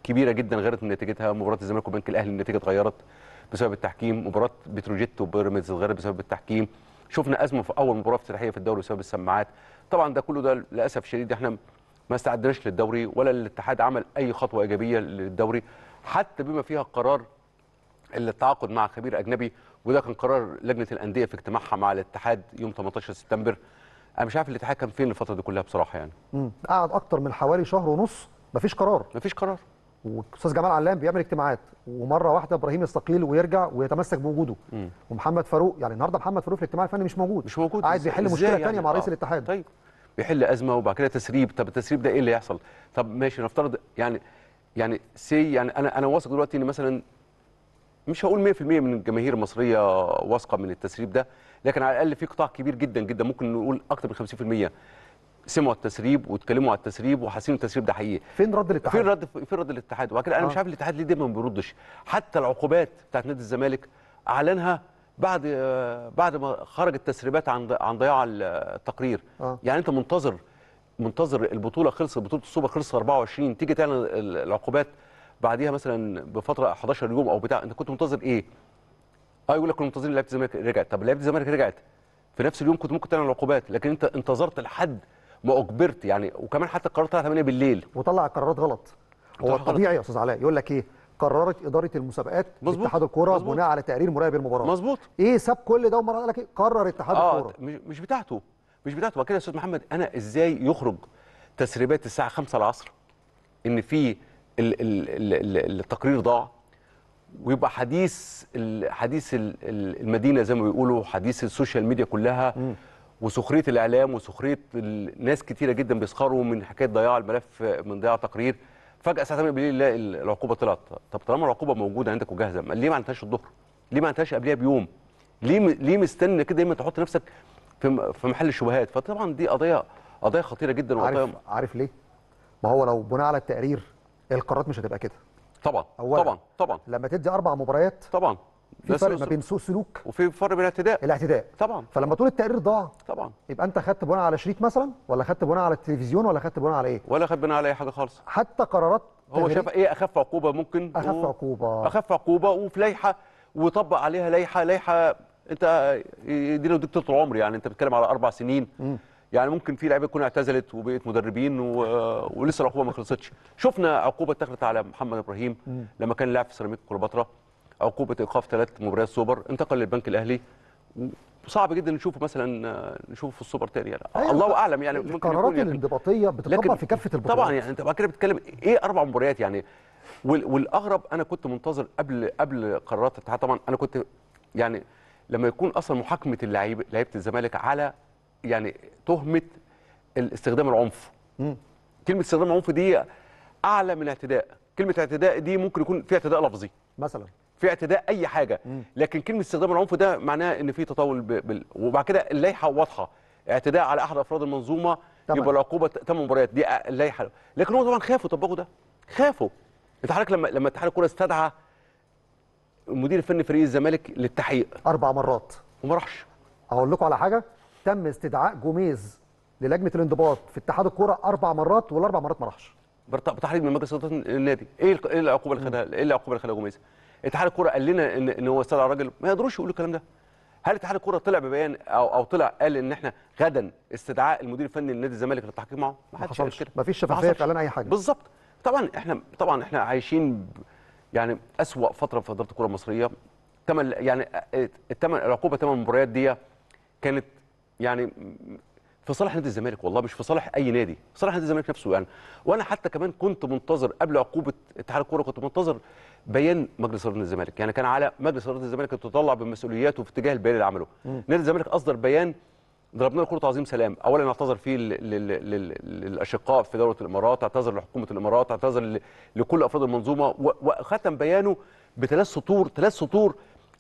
كبيره جدا غيرت من نتيجتها مباراه الزمالك وبنك الاهلي النتيجه اتغيرت بسبب التحكيم مباراه بتروجيت وبيراميدز اتغيرت بسبب التحكيم شفنا ازمه في اول مباراه افتتاحيه في الدوري بسبب السماعات طبعا ده كله ده للاسف الشديد احنا ما استعدناش للدوري ولا الاتحاد عمل اي خطوه ايجابيه للدوري حتى بما فيها قرار التعاقد مع خبير اجنبي وده كان قرار لجنه الانديه في اجتماعها مع الاتحاد يوم 18 سبتمبر انا مش عارف الاتحاد كان فين الفتره دي كلها بصراحه يعني قعد اكتر من حوالي شهر ونص مفيش قرار مفيش قرار واستاذ جمال علام بيعمل اجتماعات ومره واحده ابراهيم يستقيل ويرجع ويتمسك بوجوده مم. ومحمد فاروق يعني النهارده محمد فاروق في الاجتماع الفني مش موجود مش موجود عايز يحل مشكله ثانيه يعني مع رئيس آه. الاتحاد طيب بيحل ازمه وبعد كده تسريب طب التسريب ده ايه اللي يحصل طب ماشي نفترض يعني يعني سي يعني انا انا واثق دلوقتي ان مثلا مش هقول 100% من الجماهير المصريه واثقه من التسريب ده لكن على الاقل في قطاع كبير جدا جدا ممكن نقول اكتر من 50% سمعوا التسريب واتكلموا على التسريب وحاسين التسريب ده حقيقي فين رد الاتحاد فين رد فين رد الاتحاد وبعد كده انا آه. مش عارف الاتحاد ليه دايما ما بيردش حتى العقوبات بتاعت نادي الزمالك اعلنها بعد بعد ما خرجت التسريبات عن عن ضياع التقرير آه. يعني انت منتظر منتظر البطوله خلصت بطوله السوبر خلصت 24 تيجي تعلن العقوبات بعديها مثلا بفتره 11 يوم او بتاع انت كنت منتظر ايه؟ اه يقول لك كنا منتظرين لعيبه الزمالك رجعت طب لعيبه الزمالك رجعت في نفس اليوم كنت ممكن تعلن العقوبات لكن انت انتظرت لحد ما اجبرت يعني وكمان حتى القرار طلع 8 بالليل وطلع قرارات غلط هو الطبيعي يا استاذ علاء يقول لك ايه قررت اداره المسابقات اتحاد الكوره بناء على تقرير مراقب المباراه مظبوط ايه ساب كل ده ومره قال لك ايه قرر اتحاد آه الكوره مش بتاعته مش بتاعته كده يا استاذ محمد انا ازاي يخرج تسريبات الساعه 5 العصر ان في التقرير ضاع ويبقى حديث حديث المدينه زي ما بيقولوا حديث السوشيال ميديا كلها م. وسخريه الاعلام وسخريه ناس كتيره جدا بيسخروا من حكايه ضياع الملف من ضياع تقرير فجاه الساعه 8 بالليل العقوبه طلعت طب طالما العقوبه موجوده عندك وجاهزه ليه ما عملتهاش الظهر؟ ليه ما عملتهاش قبلها بيوم؟ ليه ليه مستني كده دايما تحط نفسك في في محل الشبهات فطبعا دي قضيه قضيه خطيره جدا عارف وقضية عارف ليه؟ ما هو لو بناء على التقرير القرارات مش هتبقى كده طبعا طبعا طبعا لما تدي اربع مباريات طبعا في فرق ما بين سوء سلوك وفي فرق بين الاعتداء الاعتداء طبعا فلما تقول التقرير ضاع طبعا يبقى انت خدت بناء على شريط مثلا ولا خدت بناء على التلفزيون ولا خدت بناء على ايه ولا خدت بناء على اي حاجه خالص حتى قرارات هو شاف ايه اخف عقوبه ممكن اخف و... عقوبه اخف عقوبه وفي لائحه وطبق عليها لائحه لائحه انت يدينا لو دكتور طول عمري يعني انت بتتكلم على اربع سنين م. يعني ممكن في لعيبه تكون اعتزلت وبقت مدربين و... ولسه العقوبه ما خلصتش شفنا عقوبه اتخذت على محمد ابراهيم م. لما كان لاعب في سيراميكا كليوباترا عقوبه ايقاف ثلاث مباريات سوبر انتقل للبنك الاهلي صعب جدا نشوفه مثلا آه، نشوفه في السوبر تاني يعني أيوة الله اعلم يعني ممكن القرارات يعني الانضباطيه بتطبق في كافه البطولات طبعا يعني انت بقى كده بتتكلم ايه اربع مباريات يعني والاغرب انا كنت منتظر قبل قبل قرارات الاتحاد طبعا انا كنت يعني لما يكون اصلا محاكمه اللعيبه لعيبه الزمالك على يعني تهمه الاستخدام العنف مم. كلمه استخدام العنف دي اعلى من اعتداء كلمه اعتداء دي ممكن يكون فيها اعتداء لفظي مثلا في اعتداء اي حاجه لكن كلمه استخدام العنف ده معناه ان في تطاول بال... وبعد كده اللائحه واضحه اعتداء على احد افراد المنظومه طبعًا. يبقى العقوبه ثمان مباريات دي اللائحه لكن هو طبعا خافوا طبقوا ده خافوا حضرتك لما لما اتحاد الكوره استدعى المدير الفني فريق الزمالك للتحقيق اربع مرات وما راحش اقول لكم على حاجه تم استدعاء جوميز للجنه الانضباط في اتحاد الكوره اربع مرات والاربع مرات ما راحش بتحريض من مجلس اداره النادي ايه, إيه العقوبه اللي خدها ايه العقوبه اللي خدها جوميز اتحاد الكوره قال لنا ان ان هو استدعى الراجل ما يقدروش يقولوا الكلام ده هل اتحاد الكوره طلع ببيان او او طلع قال ان احنا غدا استدعاء المدير الفني لنادي الزمالك للتحقيق معه ما حدش قال كده ما فيش شفافيه في اعلان اي حاجه بالظبط طبعا احنا طبعا احنا عايشين يعني اسوا فتره في اداره الكره المصريه تمن يعني الثمن آه، العقوبه ثمن المباريات دي كانت يعني في صالح نادي الزمالك والله مش في صالح اي نادي في صالح نادي الزمالك نفسه يعني وانا حتى كمان كنت منتظر قبل عقوبه اتحاد الكوره كنت منتظر بيان مجلس اداره الزمالك يعني كان على مجلس اداره الزمالك تطلع بمسؤولياته في اتجاه البيان اللي عمله نادي الزمالك اصدر بيان ضربنا الكره عظيم سلام اولا اعتذر فيه للاشقاء في دوله الامارات اعتذر لحكومه الامارات اعتذر لكل افراد المنظومه وختم بيانه بثلاث سطور ثلاث سطور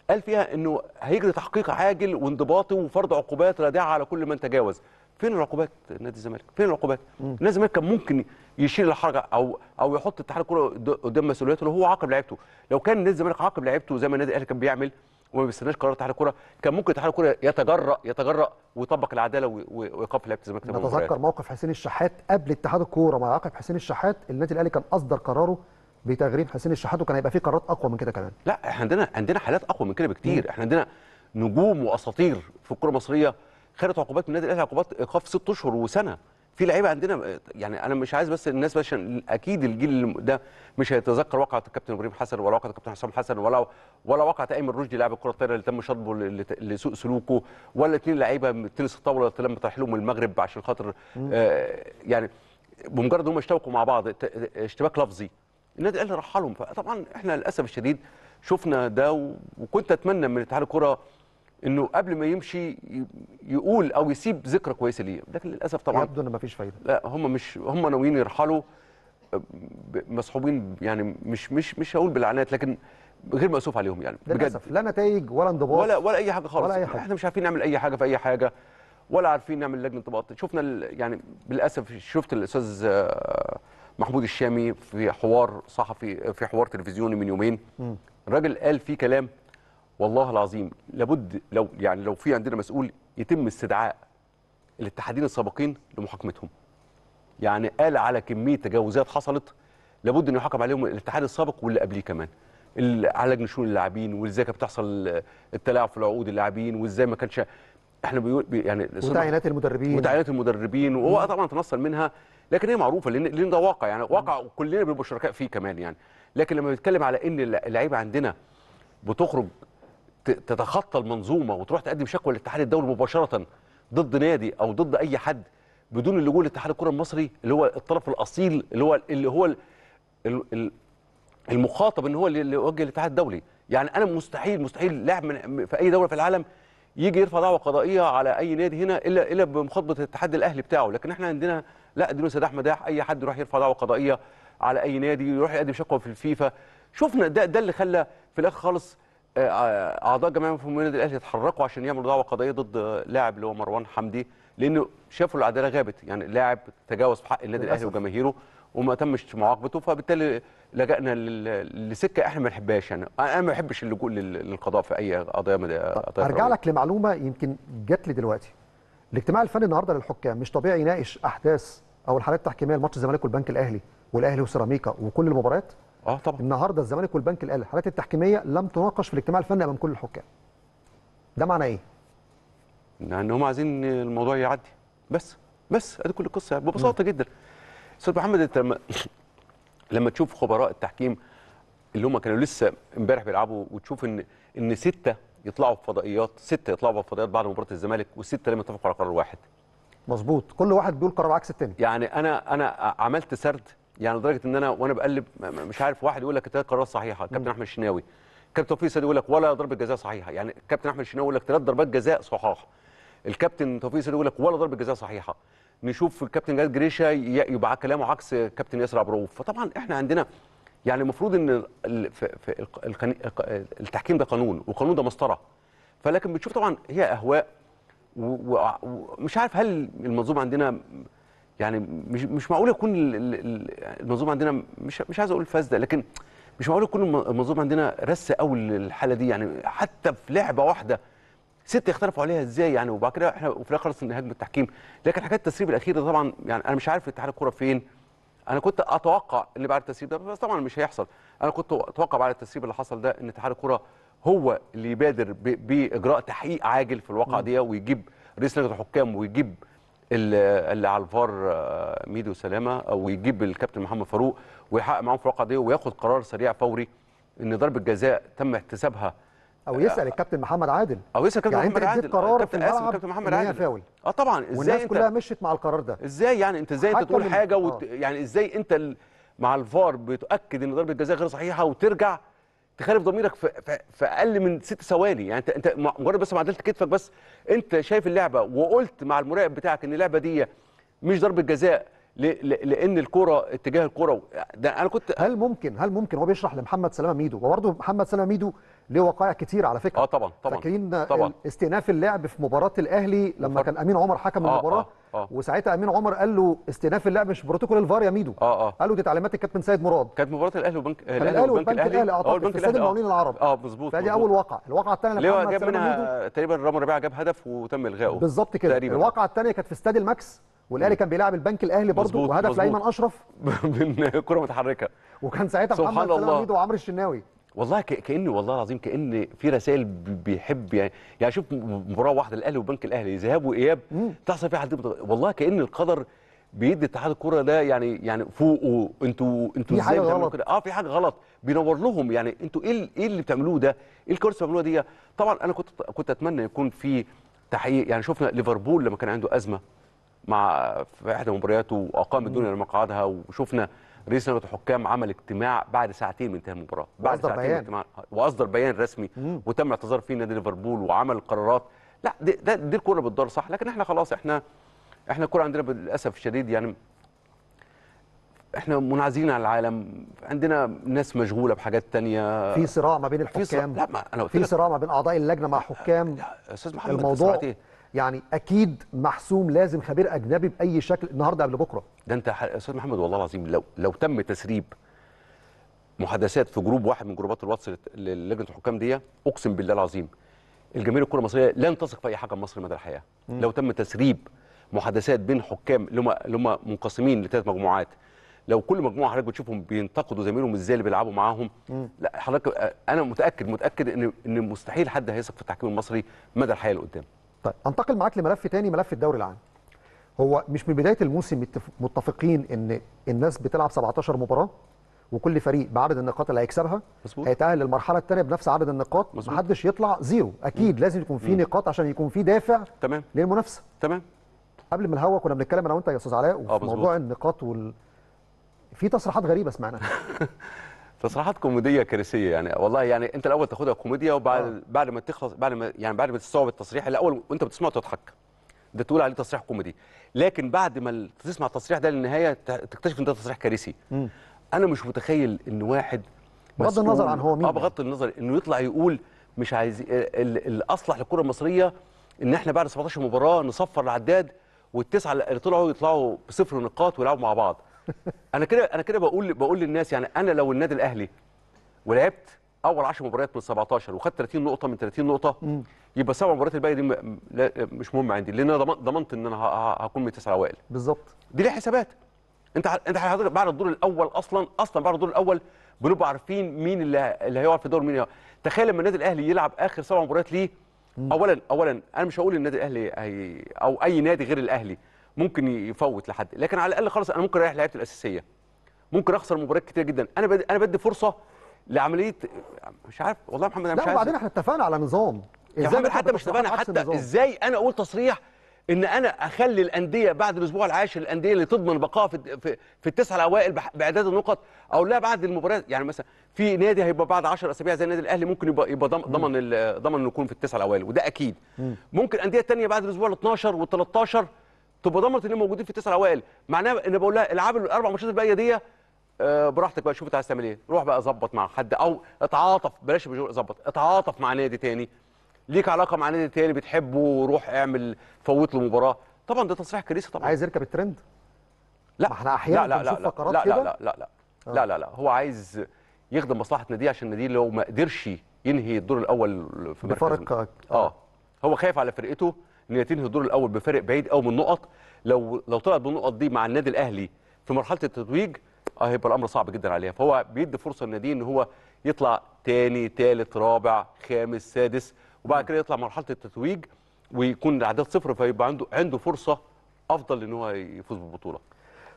قال فيها انه هيجري تحقيق عاجل وانضباطي وفرض عقوبات رادعه على كل من تجاوز فين العقوبات نادي الزمالك؟ فين العقوبات؟ نادي الزمالك كان ممكن يشيل الحرجه او او يحط اتحاد الكوره قدام مسؤوليته لو هو عاقب لعيبته، لو كان نادي الزمالك عاقب لعيبته زي ما النادي الاهلي كان بيعمل وما بيستناش قرار اتحاد الكوره كان ممكن اتحاد الكوره يتجرأ يتجرأ ويطبق العداله ويقف لعيبه الزمالك نتذكر موقف حسين الشحات قبل اتحاد الكوره مع عاقب حسين الشحات النادي الاهلي كان اصدر قراره بتغريم حسين الشحات وكان هيبقى فيه قرارات اقوى من كده كمان لا احنا عندنا عندنا حالات اقوى من كده بكتير احنا عندنا نجوم واساطير في الكره المصريه خارج عقوبات من النادي الاهلي عقوبات ايقاف ست اشهر وسنه في لعيبه عندنا يعني انا مش عايز بس الناس بس اكيد الجيل ده مش هيتذكر وقعه الكابتن ابراهيم حسن ولا وقعه الكابتن حسام حسن ولا ولا وقعه ايمن رشدي لاعب الكره الطايره اللي تم شطبه لسوء سلوكه ولا اثنين لعيبه تنس الطاوله اللي تم ترحيلهم من المغرب عشان خاطر آه، يعني بمجرد ان هم اشتبكوا مع بعض اشتباك لفظي النادي الاهلي رحلهم فطبعا احنا للاسف الشديد شفنا ده وكنت اتمنى من اتحاد الكره انه قبل ما يمشي يقول او يسيب ذكرى كويسه ليه لكن للاسف طبعا يبدو ان مفيش فايده لا هم مش هم ناويين يرحلوا مصحوبين يعني مش مش مش هقول بالعنات لكن غير مأسوف عليهم يعني للاسف لا نتائج ولا انضباط ولا ولا اي حاجه خالص ولا أي حاجة. احنا مش عارفين نعمل اي حاجه في اي حاجه ولا عارفين نعمل لجنه انضباط شفنا يعني بالاسف شفت الاستاذ آه، محمود الشامي في حوار صحفي في حوار تلفزيوني من يومين الراجل قال فيه كلام والله العظيم لابد لو يعني لو في عندنا مسؤول يتم استدعاء الاتحادين السابقين لمحاكمتهم يعني قال على كميه تجاوزات حصلت لابد ان يحاكم عليهم الاتحاد السابق واللي قبليه كمان على شؤون اللاعبين وازاي كانت بتحصل التلاعب في العقود اللاعبين وازاي ما كانش احنا بيقول يعني وتعيينات المدربين وتعيينات المدربين وهو طبعا تنصل منها لكن هي معروفه لان لان ده واقع يعني واقع كلنا بنبقى شركاء فيه كمان يعني لكن لما بنتكلم على ان اللعيبه عندنا بتخرج تتخطى المنظومه وتروح تقدم شكوى للاتحاد الدولي مباشره ضد نادي او ضد اي حد بدون اللجوء لاتحاد الكره المصري اللي هو الطرف الاصيل اللي هو اللي هو المخاطب ان هو اللي يوجه الاتحاد الدولي يعني انا مستحيل مستحيل لاعب في اي دوله في العالم يجي يرفع دعوه قضائيه على اي نادي هنا الا الا بمخاطبه الاتحاد الاهلي بتاعه لكن احنا عندنا لا دينو سداح مداح اي حد يروح يرفع دعوه قضائيه على اي نادي يروح يقدم شكوى في الفيفا شفنا ده ده اللي خلى في الاخر خالص آه، اعضاء جمعيه في النادي الاهلي يتحركوا عشان يعملوا دعوه قضائيه ضد لاعب اللي هو مروان حمدي لانه شافوا العداله غابت يعني لاعب تجاوز في حق النادي الاهلي وجماهيره وما تمش معاقبته فبالتالي لجأنا لسكه احنا ما نحبهاش يعني انا ما بحبش اللجوء للقضاء في اي قضايا طيب هرجع لك لمعلومه يمكن جت لي دلوقتي الاجتماع الفني النهارده للحكام مش طبيعي يناقش احداث او الحالات التحكيميه لماتش الزمالك والبنك الاهلي والاهلي وسيراميكا وكل المباريات اه طبعا النهارده الزمالك والبنك الاهلي الحالات التحكيميه لم تناقش في الاجتماع الفني امام كل الحكام ده معنى ايه ان هم عايزين الموضوع يعدي بس بس ادي كل القصه يعني ببساطه جدا استاذ محمد انت لما لما تشوف خبراء التحكيم اللي هم كانوا لسه امبارح بيلعبوا وتشوف ان ان سته يطلعوا في فضائيات سته يطلعوا في فضائيات بعد مباراه الزمالك والسته لم يتفقوا على قرار واحد مظبوط كل واحد بيقول قرار عكس التاني يعني انا انا عملت سرد يعني لدرجه ان انا وانا بقلب مش عارف واحد يقول لك ثلاث قرارات صحيحه كابتن احمد الشناوي كابتن توفيق سيد يقول لك ولا ضربه جزاء صحيحه يعني كابتن احمد الشناوي يقول لك ثلاث ضربات جزاء صحاح الكابتن توفيق سيد يقول لك ولا ضربه جزاء صحيحه نشوف الكابتن جاد جريشا يبقى كلامه عكس كابتن ياسر عبد الرؤوف فطبعا احنا عندنا يعني المفروض ان التحكيم ده قانون والقانون ده مسطره فلكن بتشوف طبعا هي اهواء ومش عارف هل المنظومه عندنا يعني مش مش معقول يكون المنظومه عندنا مش مش عايز اقول فاسده لكن مش معقول يكون المنظومه عندنا رسه قوي للحاله دي يعني حتى في لعبه واحده ست يختلفوا عليها ازاي يعني وبعد كده احنا وفي الاخر خلص نهاجم التحكيم لكن حكايه التسريب الاخير طبعا يعني انا مش عارف اتحاد الكوره فين انا كنت اتوقع اللي بعد التسريب ده بس طبعا مش هيحصل انا كنت اتوقع بعد التسريب اللي حصل ده ان اتحاد الكوره هو اللي يبادر باجراء تحقيق عاجل في الواقعه دي ويجيب رئيس لجنه الحكام ويجيب اللي على الفار آه، ميدو سلامه او يجيب الكابتن محمد فاروق ويحقق معاهم في الواقعه دي وياخد قرار سريع فوري ان ضربه جزاء تم احتسابها او يسال الكابتن محمد عادل او يسال الكابتن يعني محمد عادل يعني قرار في الملعب الكابتن محمد عادل فاول اه طبعا ازاي والناس كلها مشيت مع القرار ده ازاي يعني انت ازاي انت تقول حاجه وت... آه. يعني ازاي انت مع الفار بتاكد ان ضربه جزاء غير صحيحه وترجع تخالف ضميرك في, في, في اقل من ست ثواني يعني انت انت مجرد بس ما عدلت كتفك بس انت شايف اللعبه وقلت مع المراقب بتاعك ان اللعبه دي مش ضربه جزاء لان الكره اتجاه الكره ده انا كنت هل ممكن هل ممكن هو بيشرح لمحمد سلامه ميدو وبرضه محمد سلامه ميدو ليه وقائع كتير على فكره اه طبعا طبعا فاكرين طبعا استئناف اللعب في مباراه الاهلي لما كان امين عمر حكم آه المباراه آه آه وساعتها امين عمر قال له استئناف اللعب مش بروتوكول الفار يا ميدو آه آه قال له دي تعليمات الكابتن سيد مراد كانت مباراه الاهلي وبنك الاهلي والبنك الاهلي اه, آه، البنك الاهلي استاد المقاولين العرب اه مظبوط فدي اول واقعه الواقعه الثانيه اللي هو جاب منها تقريبا رامي ربيعه جاب هدف وتم الغائه بالظبط كده الواقعه الثانيه كانت في استاد الماكس والاهلي كان بيلعب البنك الاهلي برضه وهدف لايمن اشرف من كره متحركه وكان ساعتها محمد سلام ميدو وعمرو الشناوي والله كأن والله العظيم كأن في رسائل بيحب يعني يعني شوف مباراه واحده الاهلي وبنك الاهلي ذهاب واياب تحصل فيها حد والله كأن القدر بيدي اتحاد الكره ده يعني يعني فوق انتوا انتوا ازاي بتعملوا كده اه في حاجه غلط بينور لهم يعني انتوا ايه ايه اللي بتعملوه ده ايه الكارثه اللي بتعملوها دي طبعا انا كنت كنت اتمنى يكون في تحقيق يعني شفنا ليفربول لما كان عنده ازمه مع في احدى مبارياته واقام الدنيا لمقعدها وشفنا رئيس لجنه الحكام عمل اجتماع بعد ساعتين من انتهاء المباراه بعد ساعتين بيان. من اجتماع واصدر بيان رسمي مم. وتم اعتذار فيه نادي ليفربول وعمل قرارات لا دي, ده دي الكوره بتدار صح لكن احنا خلاص احنا احنا الكوره عندنا للاسف الشديد يعني احنا منعزلين عن العالم عندنا ناس مشغوله بحاجات تانية في صراع ما بين الحكام في صراع, لا ما أنا في صراع ما بين اعضاء اللجنه مع حكام لا استاذ محمد الموضوع يعني اكيد محسوم لازم خبير اجنبي باي شكل النهارده قبل بكره ده انت يا استاذ محمد والله العظيم لو لو تم تسريب محادثات في جروب واحد من جروبات الواتس للجنه الحكام دي اقسم بالله العظيم الجماهير الكره المصريه لن تثق في اي حكم مصري مدى الحياه م. لو تم تسريب محادثات بين حكام اللي هم منقسمين لثلاث مجموعات لو كل مجموعه حضرتك بتشوفهم بينتقدوا زميلهم ازاي اللي بيلعبوا معاهم لا حضرتك انا متاكد متاكد ان ان مستحيل حد هيثق في التحكيم المصري مدى الحياه اللي قدام طيب انتقل معاك لملف تاني ملف الدوري العام هو مش من بدايه الموسم متفقين ان الناس بتلعب 17 مباراه وكل فريق بعدد النقاط اللي هيكسبها هيتاهل للمرحله الثانيه بنفس عدد النقاط ما محدش يطلع زيرو اكيد م. لازم يكون في نقاط عشان يكون في دافع تمام للمنافسه تمام قبل ما الهوا كنا بنتكلم انا وانت يا استاذ علاء آه، وفي موضوع النقاط وال في تصريحات غريبه سمعناها تصريحات كوميديه كارثيه يعني والله يعني انت الاول تاخدها كوميديا وبعد أوه. بعد ما تخلص بعد ما يعني بعد ما تستوعب التصريح الاول وانت بتسمعه تضحك ده تقول عليه تصريح كوميدي لكن بعد ما تسمع التصريح ده للنهايه تكتشف ان ده تصريح كارثي انا مش متخيل ان واحد بغض النظر عن هو مين اه يعني. بغض النظر انه يطلع يقول مش عايز آه، الاصلح للكره المصريه ان احنا بعد 17 مباراه نصفر العداد والتسعه اللي طلعوا يطلعوا بصفر نقاط ويلعبوا مع بعض انا كده انا كده بقول بقول للناس يعني انا لو النادي الاهلي ولعبت اول 10 مباريات من 17 وخدت 30 نقطه من 30 نقطه مم. يبقى سبع مباريات الباقيه دي مش مهمه عندي لان انا ضمنت ان انا هكون من التسع الاوائل بالظبط دي ليها حسابات انت انت حضرتك بعد الدور الاول اصلا اصلا بعد الدور الاول بنبقى عارفين مين اللي هيقعد في الدور مين تخيل لما النادي الاهلي يلعب اخر سبع مباريات ليه اولا اولا انا مش هقول النادي الاهلي او اي نادي غير الاهلي ممكن يفوت لحد لكن على الاقل خلاص انا ممكن اريح لعيبتي الاساسيه ممكن اخسر مباريات كتير جدا انا بدي انا بدي فرصه لعمليه مش عارف والله محمد انا مش عارف لا وبعدين احنا اتفقنا على نظام ازاي حتى مش اتفقنا حتى ازاي انا اقول تصريح ان انا اخلي الانديه بعد الاسبوع العاشر الانديه اللي تضمن بقاء في في, في التسعه الاوائل باعداد النقط او لا بعد المباراه يعني مثلا في نادي هيبقى بعد 10 اسابيع زي النادي الاهلي ممكن يبقى يبقى ضمن ضمن انه يكون في التسعه الاوائل وده اكيد ممكن انديه ثانيه بعد الاسبوع ال 12 وال 13 تبقى ضمنت ان موجودين في التسع الاوائل معناها ان بقول لها العاب الاربع ماتشات الباقيه دي آه، براحتك بقى شوف انت عايز تعمل ايه روح بقى ظبط مع حد او اتعاطف بلاش ظبط اتعاطف مع نادي تاني ليك علاقه مع نادي تاني بتحبه روح اعمل فوت له مباراه طبعا ده تصريح كارثي طبعا عايز يركب الترند لا ما احنا احيانا لا لا لا لا لا, لا لا لا لا آه. لا لا لا هو عايز يخدم مصلحه ناديه عشان ناديه لو ما قدرش ينهي الدور الاول في مركز بفرق اه هو خايف على فرقته ان ينتهي الدور الاول بفارق بعيد قوي من النقط لو لو طلعت بالنقط دي مع النادي الاهلي في مرحله التتويج آه، هيبقى الامر صعب جدا عليها فهو بيدي فرصه للنادي ان هو يطلع تاني ثالث رابع خامس سادس وبعد كده يطلع مرحله التتويج ويكون الاعداد صفر فيبقى عنده عنده فرصه افضل ان هو يفوز بالبطوله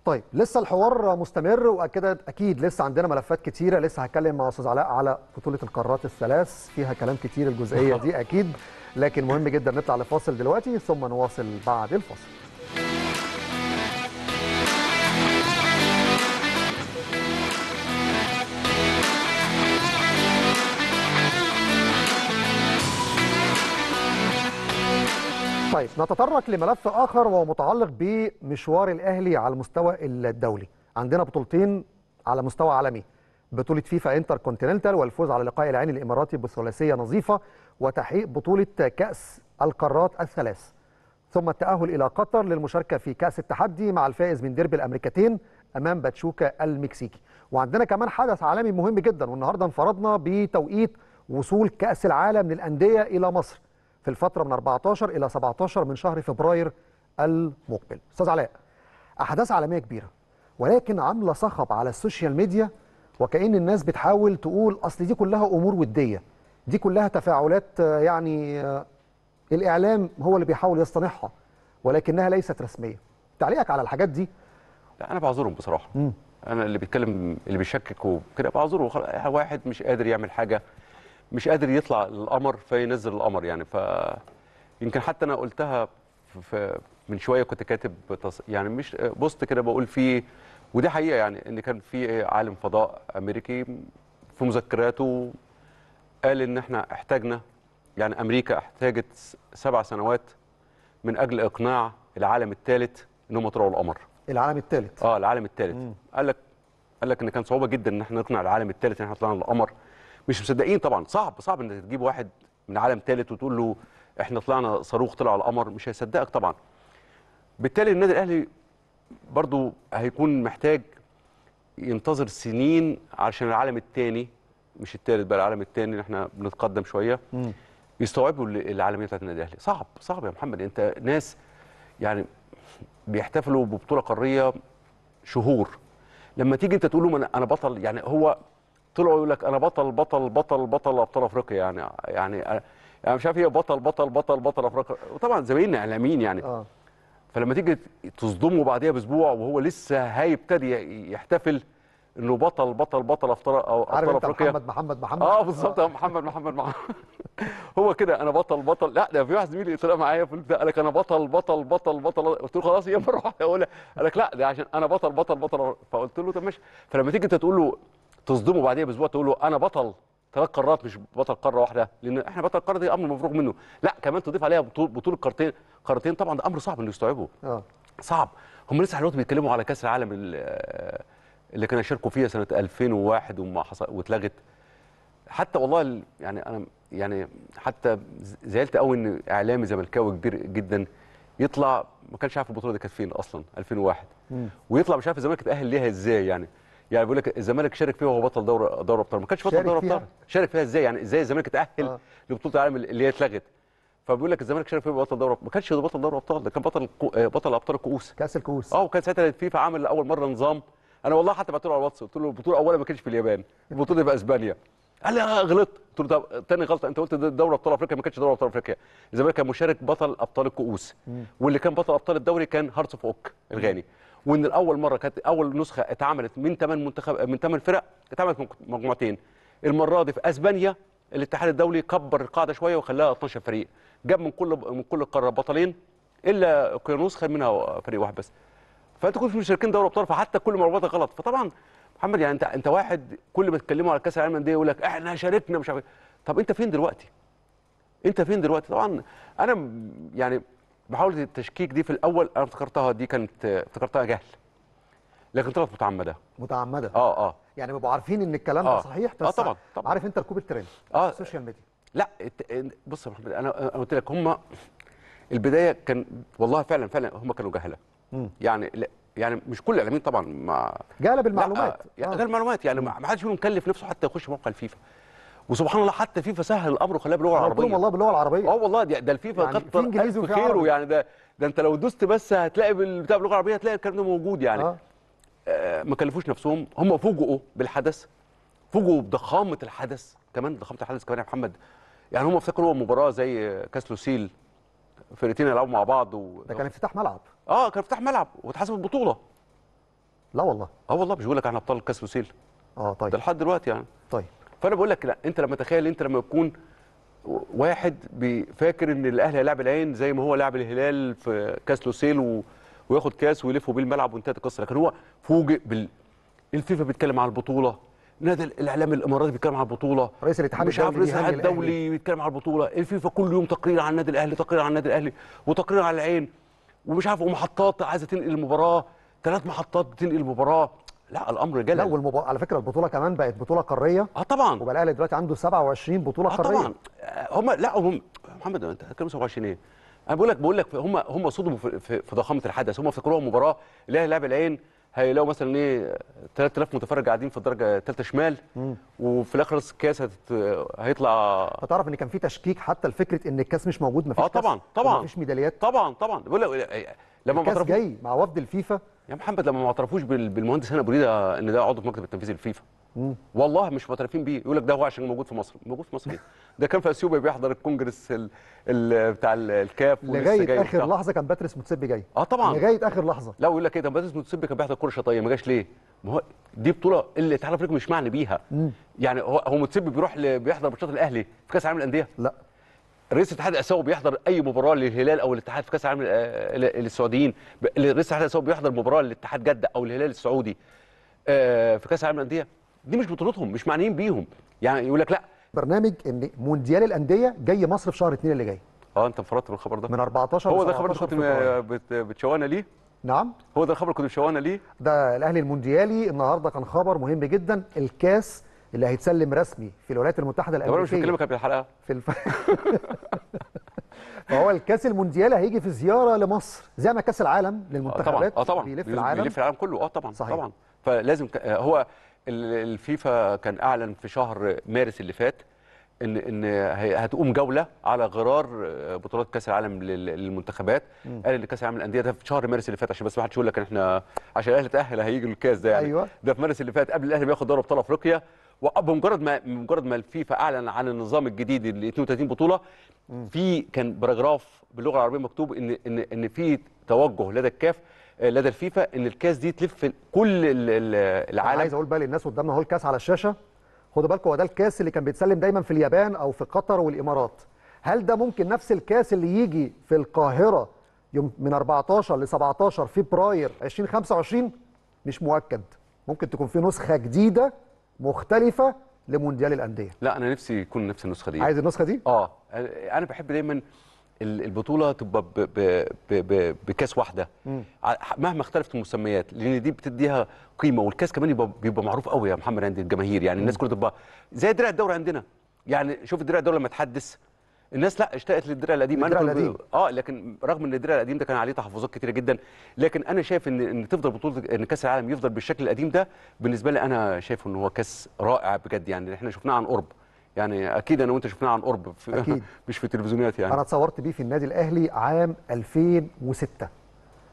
طيب لسه الحوار مستمر واكيد اكيد لسه عندنا ملفات كتيره لسه هتكلم مع استاذ علاء على بطوله القارات الثلاث فيها كلام كتير الجزئيه دي اكيد لكن مهم جدا نطلع لفاصل دلوقتي ثم نواصل بعد الفاصل طيب نتطرق لملف اخر وهو متعلق بمشوار الاهلي على المستوى الدولي عندنا بطولتين على مستوى عالمي بطوله فيفا انتر كونتيننتال والفوز على لقاء العين الاماراتي بثلاثيه نظيفه وتحقيق بطولة كأس القارات الثلاث ثم التأهل إلى قطر للمشاركة في كأس التحدي مع الفائز من ديربي الأمريكتين أمام باتشوكا المكسيكي وعندنا كمان حدث عالمي مهم جدا والنهاردة انفرضنا بتوقيت وصول كأس العالم للأندية إلى مصر في الفترة من 14 إلى 17 من شهر فبراير المقبل أستاذ علاء أحداث عالمية كبيرة ولكن عاملة صخب على السوشيال ميديا وكأن الناس بتحاول تقول أصل دي كلها أمور ودية دي كلها تفاعلات آه، يعني آه، الإعلام هو اللي بيحاول يصطنعها ولكنها ليست رسمية تعليقك على الحاجات دي لا أنا بعذرهم بصراحة م. أنا اللي بيتكلم اللي بيشكك وكده بعذره واحد مش قادر يعمل حاجة مش قادر يطلع القمر فينزل القمر يعني ف يمكن حتى أنا قلتها في من شويه كنت كاتب يعني مش آه، بوست كده بقول فيه ودي حقيقه يعني ان كان في عالم فضاء امريكي في مذكراته قال ان احنا احتاجنا يعني امريكا احتاجت سبع سنوات من اجل اقناع العالم الثالث انهم طلعوا القمر العالم الثالث اه العالم الثالث قال لك قال لك ان كان صعوبه جدا ان احنا نقنع العالم الثالث ان احنا طلعنا القمر مش مصدقين طبعا صعب صعب انك تجيب واحد من عالم ثالث وتقول له احنا طلعنا صاروخ طلع القمر مش هيصدقك طبعا بالتالي النادي الاهلي برضو هيكون محتاج ينتظر سنين عشان العالم الثاني مش الثالث بقى العالم الثاني احنا بنتقدم شويه يستوعبوا العالميه بتاعت النادي الاهلي صعب صعب يا محمد انت ناس يعني بيحتفلوا ببطوله قاريه شهور لما تيجي انت تقول لهم انا بطل يعني هو طلعوا يقول لك انا بطل بطل بطل بطل ابطال افريقيا يعني يعني انا يعني مش عارف ايه بطل بطل بطل بطل افريقيا وطبعا زمايلنا اعلاميين يعني آه. فلما تيجي تصدمه بعديها باسبوع وهو لسه هيبتدي يحتفل انه بطل بطل بطل او افطار افريقيا محمد محمد محمد اه بالظبط آه. محمد محمد محمد هو كده انا بطل بطل لا ده في واحد زميلي طلع معايا في قال لك انا بطل بطل بطل بطل قلت له خلاص يا اما اقول قال لك لا ده عشان انا بطل بطل بطل فقلت له طب ماشي فلما تيجي انت تقول له تصدمه بعديها باسبوع تقول له انا بطل ثلاث قارات مش بطل قاره واحده لان احنا بطل قاره دي امر مفروغ منه لا كمان تضيف عليها بطوله قارتين قارتين طبعا ده امر صعب انه يستوعبه اه صعب هم لسه دلوقتي بيتكلموا على كاس العالم اللي كانوا شاركوا فيها سنه 2001 وما حصل واتلغت حتى والله يعني انا يعني حتى زعلت قوي ان اعلامي زملكاوي كبير جدا يطلع ما كانش عارف البطوله دي كانت فين اصلا 2001 مم. ويطلع مش عارف الزمالك اتاهل ليها ازاي يعني يعني بيقول لك الزمالك شارك فيها وهو بطل دوري دوري ابطال ما كانش بطل دوري ابطال شارك فيها ازاي يعني ازاي الزمالك اتاهل آه. لبطوله العالم اللي هي اتلغت فبيقول لك الزمالك شارك فيها بطل دوري ما كانش بطل دوري ابطال ده كان بطل آه، بطل ابطال الكؤوس كاس الكؤوس اه وكان ساعتها الفيفا عمل لاول مره نظام انا والله حتى بعت له على الواتس قلت له البطوله اولا ما كانتش في اليابان البطوله في اسبانيا قال لي انا آه، غلطت قلت له طب تاني غلطه انت قلت دوري ابطال افريقيا ما كانتش دوري ابطال افريقيا الزمالك كان مشارك بطل ابطال الكؤوس واللي كان بطل ابطال الدوري كان هارتس اوف اوك الغاني وان الاول مره كانت اول نسخه اتعملت من ثمان منتخب من ثمان فرق اتعملت من مجموعتين المره دي في اسبانيا الاتحاد الدولي كبر القاعده شويه وخلاها 12 فريق جاب من كل من كل قاره بطلين الا اوكيانوس خد منها فريق واحد بس فانت كنت مشاركين دوري ابطال فحتى كل مربوطه غلط فطبعا محمد يعني انت انت واحد كل ما تكلمه على كاس العالم الانديه يقول لك احنا شاركنا مش عارف إيه. طب انت فين دلوقتي؟ انت فين دلوقتي؟ طبعا انا يعني محاوله التشكيك دي في الاول انا افتكرتها دي كانت افتكرتها جهل لكن طلعت متعمده متعمده اه اه يعني بيبقوا عارفين ان الكلام آه. ده صحيح آه، بس اه طبعا طبعا عارف انت ركوب الترند اه السوشيال ميديا لا بص يا محمد انا قلت لك هم البدايه كان والله فعلا فعلا هم كانوا جهله يعني يعني مش كل الاعلاميين طبعا ما جالب المعلومات يعني غير المعلومات يعني ما حدش فيهم مكلف نفسه حتى يخش موقع الفيفا وسبحان الله حتى فيفا سهل الامر وخلاها باللغه العربيه والله باللغه العربيه اه والله ده, الفيفا يعني كتر انجليزي خيره يعني ده ده انت لو دوست بس هتلاقي بتاع باللغه العربيه هتلاقي الكلام ده موجود يعني آه. آه ما كلفوش نفسهم هم فوجئوا بالحدث فوجئوا بضخامه الحدث كمان ضخامه الحدث كمان يا محمد يعني هم افتكروا مباراه زي كاس لوسيل فرقتين يلعبوا مع بعض و... ده كان افتتاح ملعب اه كان افتتاح ملعب واتحسب البطوله لا والله اه والله مش بقول لك احنا ابطال الكاس وسيل اه طيب ده لحد دلوقتي يعني طيب فانا بقول لك لا انت لما تخيل انت لما تكون واحد بيفاكر ان الاهلي هيلاعب العين زي ما هو لاعب الهلال في كاس لوسيل و... وياخد كاس ويلفوا بيه الملعب وانتهت القصه لكن هو فوجئ بال الفيفا بيتكلم على البطوله نادي الاعلام الاماراتي بيتكلم على البطوله رئيس الاتحاد مش عارف رئيس الاتحاد الدولي بيتكلم على البطوله الفيفا كل يوم تقرير عن النادي الاهلي تقرير عن النادي الاهلي وتقرير على العين ومش عارف ومحطات عايزه تنقل المباراه ثلاث محطات بتنقل المباراه لا الامر جلل لا والمباراه على فكره البطوله كمان بقت بطوله قاريه اه طبعا وبقى الاهلي دلوقتي عنده 27 بطوله آه قاريه طبعا آه، هم لا هم محمد انت هتتكلم 27 ايه؟ انا بقول لك بقول لك هم هم صدموا في, في, في ضخامه الحدث هم افتكروها مباراه الاهلي لعب العين هيلاقوا مثلا ايه 3000 متفرج قاعدين في الدرجه الثالثه شمال مم. وفي الاخر الكاس هيطلع هتعرف ان كان في تشكيك حتى لفكره ان الكاس مش موجود ما فيش اه طبعا طبعا ما فيش ميداليات طبعا طبعا بقول لك إيه، لما الكاس جاي مع وفد الفيفا يا محمد لما ما اعترفوش بالمهندس هنا بريده ان ده عضو في مكتب التنفيذي للفيفا والله مش معترفين بيه يقول لك ده هو عشان موجود في مصر موجود في مصر ايه ده كان في اثيوبيا بيحضر الكونجرس الـ الـ بتاع الكاف لغايه اخر بتاع. لحظه كان باتريس متسبي جاي اه طبعا لغايه اخر لحظه لا يقول لك ايه ده باتريس متسبي كان بيحضر كره شاطئيه ما جاش ليه ما هو دي بطوله اللي تعالى افريقيا مش معنى بيها مم. يعني هو هو متسبي بيروح بيحضر ماتشات الاهلي في كاس العالم للانديه لا رئيس الاتحاد الاسيوي بيحضر اي مباراه للهلال او الاتحاد في كاس العالم للسعوديين رئيس الاتحاد الاسيوي بيحضر مباراه للاتحاد جده او الهلال السعودي آه، في كاس العالم للانديه دي مش بطولتهم مش معنيين بيهم يعني يقول لك لا برنامج ان مونديال الانديه جاي مصر في شهر 2 اللي جاي اه انت انفردت بالخبر ده من 14 هو ده الخبر اللي كنت بتشوانا ليه نعم هو ده الخبر اللي كنت بتشوانا ليه ده الاهلي المونديالي النهارده كان خبر مهم جدا الكاس اللي هيتسلم رسمي في الولايات المتحده الامريكيه طب انا مش بكلمك قبل الحلقه في الف... فهو الكاس المونديال هيجي في زياره لمصر زي ما كاس العالم آه، للمنتخبات آه طبعا آه طبعا بيلف العالم بيلف العالم كله اه طبعا صحيح. طبعا فلازم آه، هو الفيفا كان اعلن في شهر مارس اللي فات ان ان هتقوم جوله على غرار بطولات كاس العالم للمنتخبات قال ان كاس العالم للانديه ده في شهر مارس اللي فات عشان بس ما حدش يقول لك احنا عشان الاهلي تاهل هيجي الكاس ده يعني أيوة. ده في مارس اللي فات قبل الاهلي بياخد دوري ابطال افريقيا وبمجرد ما بمجرد ما الفيفا اعلن عن النظام الجديد ال 32 بطوله في كان باراجراف باللغه العربيه مكتوب ان ان ان في توجه لدى الكاف لدى الفيفا ان الكاس دي تلف كل العالم أنا عايز اقول بقى للناس قدامنا اهو الكاس على الشاشه خدوا بالكم هو ده الكاس اللي كان بيتسلم دايما في اليابان او في قطر والامارات هل ده ممكن نفس الكاس اللي يجي في القاهره يوم من 14 ل 17 فبراير 2025 مش مؤكد ممكن تكون في نسخه جديده مختلفه لمونديال الانديه لا انا نفسي يكون نفس النسخه دي عايز النسخه دي اه انا بحب دايما البطوله تبقى بكاس واحده مهما اختلفت المسميات لان دي بتديها قيمه والكاس كمان يبقى بيبقى معروف قوي يا محمد عند الجماهير يعني الناس كلها تبقى زي درع الدوري عندنا يعني شوف درع الدوري لما تحدث الناس لا اشتقت للدرع القديم الدرع القديم اه لكن رغم ان الدرع القديم ده كان عليه تحفظات كتيره جدا لكن انا شايف ان ان تفضل بطوله ان كاس العالم يفضل بالشكل القديم ده بالنسبه لي انا شايف ان هو كاس رائع بجد يعني احنا شفناه عن قرب يعني اكيد انا وانت شفناه عن قرب في أكيد. مش في التلفزيونات يعني انا اتصورت بيه في النادي الاهلي عام 2006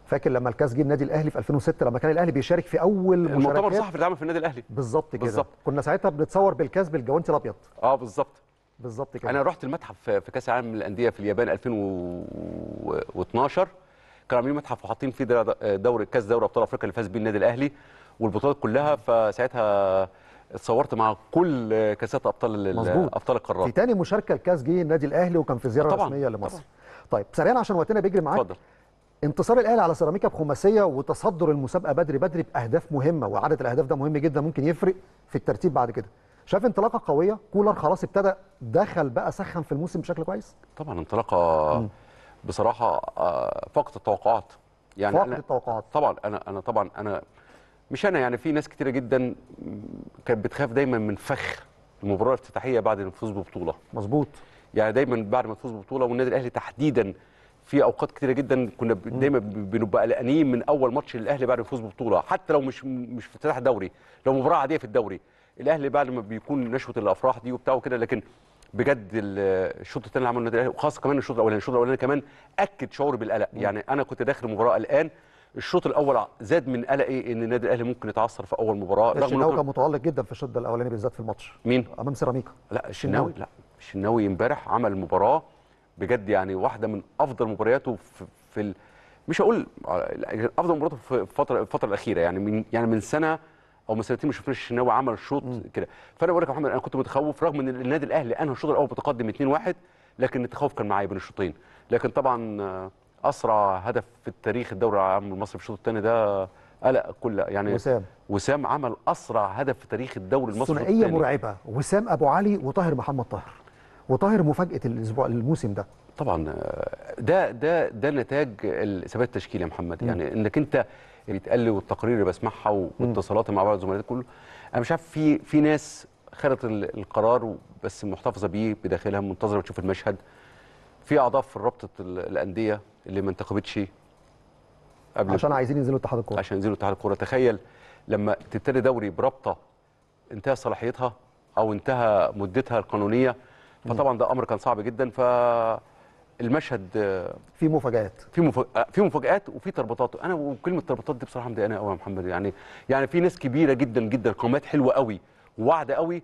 فاكر لما الكاس جه النادي الاهلي في 2006 لما كان الاهلي بيشارك في اول المؤتمر الصحفي اللي في النادي الاهلي بالظبط كده بالزبط. كنا ساعتها بنتصور بالكاس بالجوانتي الابيض اه بالظبط بالظبط كده انا رحت المتحف في كاس عالم الانديه في اليابان 2012 كانوا عاملين متحف وحاطين فيه دوري كاس دوري ابطال افريقيا اللي فاز بيه النادي الاهلي والبطولات كلها فساعتها اتصورت مع كل كاسات ابطال مظبوط ابطال القارات في تاني مشاركه لكاس جه النادي الاهلي وكان في زياره رسميه لمصر طبعًا. طيب سريعا عشان وقتنا بيجري معاك اتفضل انتصار الاهلي على سيراميكا بخماسيه وتصدر المسابقه بدري بدري باهداف مهمه وعدد الاهداف ده مهم جدا ممكن يفرق في الترتيب بعد كده شاف انطلاقه قويه كولر خلاص ابتدى دخل بقى سخن في الموسم بشكل كويس طبعا انطلاقه م. بصراحه آه، فقط التوقعات يعني فقط التوقعات طبعا انا انا طبعا انا مش انا يعني في ناس كتيره جدا كانت بتخاف دايما من فخ المباراه الافتتاحيه بعد الفوز ببطوله مظبوط يعني دايما بعد ما تفوز ببطوله والنادي الاهلي تحديدا في اوقات كتيره جدا كنا دايما بنبقى قلقانين من اول ماتش للاهلي بعد الفوز ببطوله حتى لو مش مش افتتاح دوري لو مباراه عاديه في الدوري الاهلي بعد ما بيكون نشوه الافراح دي وبتاع وكده لكن بجد الشوط الثاني اللي عمله النادي الاهلي وخاصه كمان الشوط الاولاني الشوط الاولاني كمان اكد شعوري بالقلق يعني انا كنت داخل المباراه قلقان الشوط الاول زاد من قلقي إيه؟ ان النادي الاهلي ممكن يتعثر في اول مباراه رغم الشناوي كان متالق جدا في الشوط الاولاني بالذات في الماتش مين امام سيراميكا لا الشناوي لا الشناوي امبارح عمل مباراه بجد يعني واحده من افضل مبارياته في, في ال... مش هقول يعني افضل مباراته في الفتره الفتره الاخيره يعني من يعني من سنه او من سنتين ما شفناش الشناوي عمل شوط كده فانا بقول لك يا محمد انا كنت متخوف رغم ان النادي الاهلي انهى الشوط الاول متقدم 2-1 لكن التخوف كان معايا بين الشوطين لكن طبعا اسرع هدف في التاريخ الدوري العام المصري في الشوط الثاني ده قلق كل يعني وسام وسام عمل اسرع هدف في تاريخ الدوري المصري ثنائيه مرعبه وسام ابو علي وطاهر محمد طاهر وطاهر مفاجاه الاسبوع الموسم ده طبعا آه، ده ده ده نتاج ثبات التشكيل يا محمد يعني م. انك انت بيتقال لي والتقارير اللي بسمعها واتصالاتي مع بعض الزملاء كله انا مش عارف في في ناس خدت القرار بس محتفظه بيه بداخلها منتظره تشوف المشهد في اعضاء في رابطه الانديه اللي ما انتخبتش قبل عشان عايزين ينزلوا اتحاد الكوره عشان ينزلوا اتحاد الكوره تخيل لما تبتدي دوري برابطه انتهى صلاحيتها او انتهى مدتها القانونيه فطبعا ده امر كان صعب جدا ف المشهد في مفاجات في مفاجات في مفاجات وفي تربطات انا وكلمه تربطات دي بصراحه مضايقاني قوي يا محمد يعني يعني في ناس كبيره جدا جدا قامات حلوه قوي وواعده قوي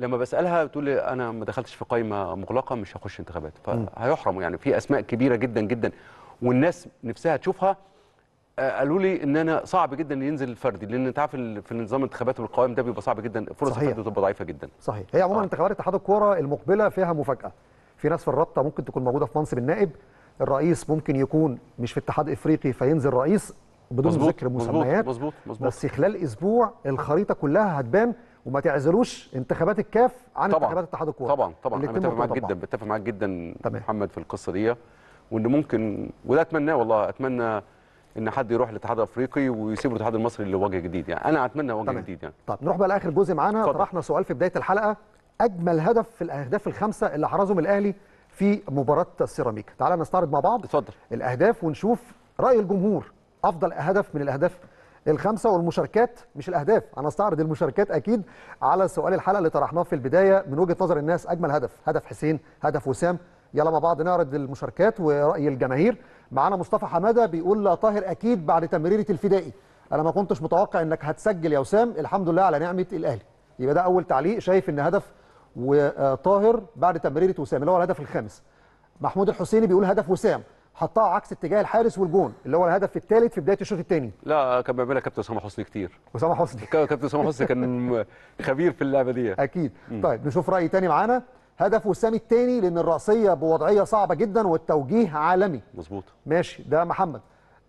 لما بسالها بتقول لي انا ما دخلتش في قائمه مغلقه مش هخش انتخابات فهيحرموا يعني في اسماء كبيره جدا جدا والناس نفسها تشوفها آه، قالوا لي ان انا صعب جدا ينزل الفردي لان انت عارف في نظام الانتخابات والقوائم ده بيبقى صعب جدا فرص صحيح. الفرد بتبقى ضعيفه جدا صحيح هي عموما آه. انتخابات اتحاد الكوره المقبله فيها مفاجاه في ناس في الرابطه ممكن تكون موجوده في منصب النائب الرئيس ممكن يكون مش في اتحاد افريقي فينزل رئيس بدون مزبوط ذكر مسميات مظبوط مظبوط بس خلال اسبوع الخريطه كلها هتبان وما تعزلوش انتخابات الكاف عن طبعا انتخابات اتحاد الكوره طبعا طبعا انا بتفق معاك جدا بتفق معاك جدا طبعًا. محمد في القصه دي وان ممكن وده اتمناه والله اتمنى ان حد يروح للاتحاد الافريقي ويسيب الاتحاد المصري لوجه جديد يعني انا اتمنى وجه طبعًا. جديد يعني طب نروح بقى لاخر جزء معانا طرحنا سؤال في بدايه الحلقه اجمل هدف في الاهداف الخمسه اللي حرزهم الاهلي في مباراه السيراميكا تعال نستعرض مع بعض اتفضل الاهداف ونشوف راي الجمهور افضل هدف من الاهداف الخمسه والمشاركات مش الاهداف انا استعرض المشاركات اكيد على سؤال الحلقه اللي طرحناه في البدايه من وجهه نظر الناس اجمل هدف هدف حسين هدف وسام يلا مع بعض نعرض المشاركات وراي الجماهير معانا مصطفى حماده بيقول لا طاهر اكيد بعد تمريره الفدائي انا ما كنتش متوقع انك هتسجل يا وسام الحمد لله على نعمه الاهلي يبقى ده اول تعليق شايف ان هدف وطاهر بعد تمريره وسام اللي هو الهدف الخامس محمود الحسيني بيقول هدف وسام حطها عكس اتجاه الحارس والجون اللي هو الهدف الثالث في بدايه الشوط الثاني لا كان بيعملها كابتن اسامه حسني كتير اسامه حسني كابتن اسامه حسني كان خبير في اللعبه دي اكيد م. طيب نشوف راي ثاني معانا هدف وسام الثاني لان الراسيه بوضعيه صعبه جدا والتوجيه عالمي مظبوط ماشي ده محمد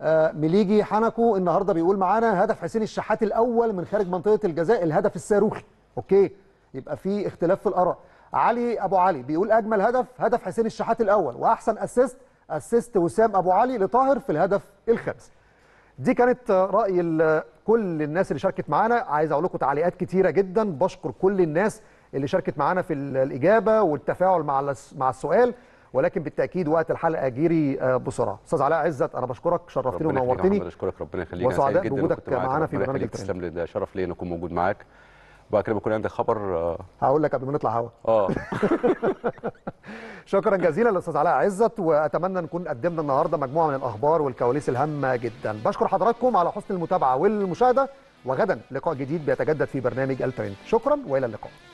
آه مليجي حنكو النهارده بيقول معانا هدف حسين الشحات الاول من خارج منطقه الجزاء الهدف الصاروخي اوكي يبقى في اختلاف في الاراء علي ابو علي بيقول اجمل هدف هدف حسين الشحات الاول واحسن اسيست اسيست وسام ابو علي لطاهر في الهدف الخامس دي كانت راي كل الناس اللي شاركت معانا عايز اقول لكم تعليقات كتيره جدا بشكر كل الناس اللي شاركت معانا في الاجابه والتفاعل مع مع السؤال ولكن بالتاكيد وقت الحلقه جيري آه، بسرعه استاذ علاء عزت انا بشكرك شرفتني ونورتني ربنا يخليك ربنا يخليك وسعداء بوجودك معانا في برنامج تسلم لي ده شرف لي ان اكون موجود معاك وبعد كده بيكون عندك خبر آه. هقول لك قبل ما نطلع هوا اه شكرا جزيلا للاستاذ علاء عزت واتمنى نكون قدمنا النهارده مجموعه من الاخبار والكواليس الهامه جدا بشكر حضراتكم على حسن المتابعه والمشاهده وغدا لقاء جديد بيتجدد في برنامج الترند شكرا والى اللقاء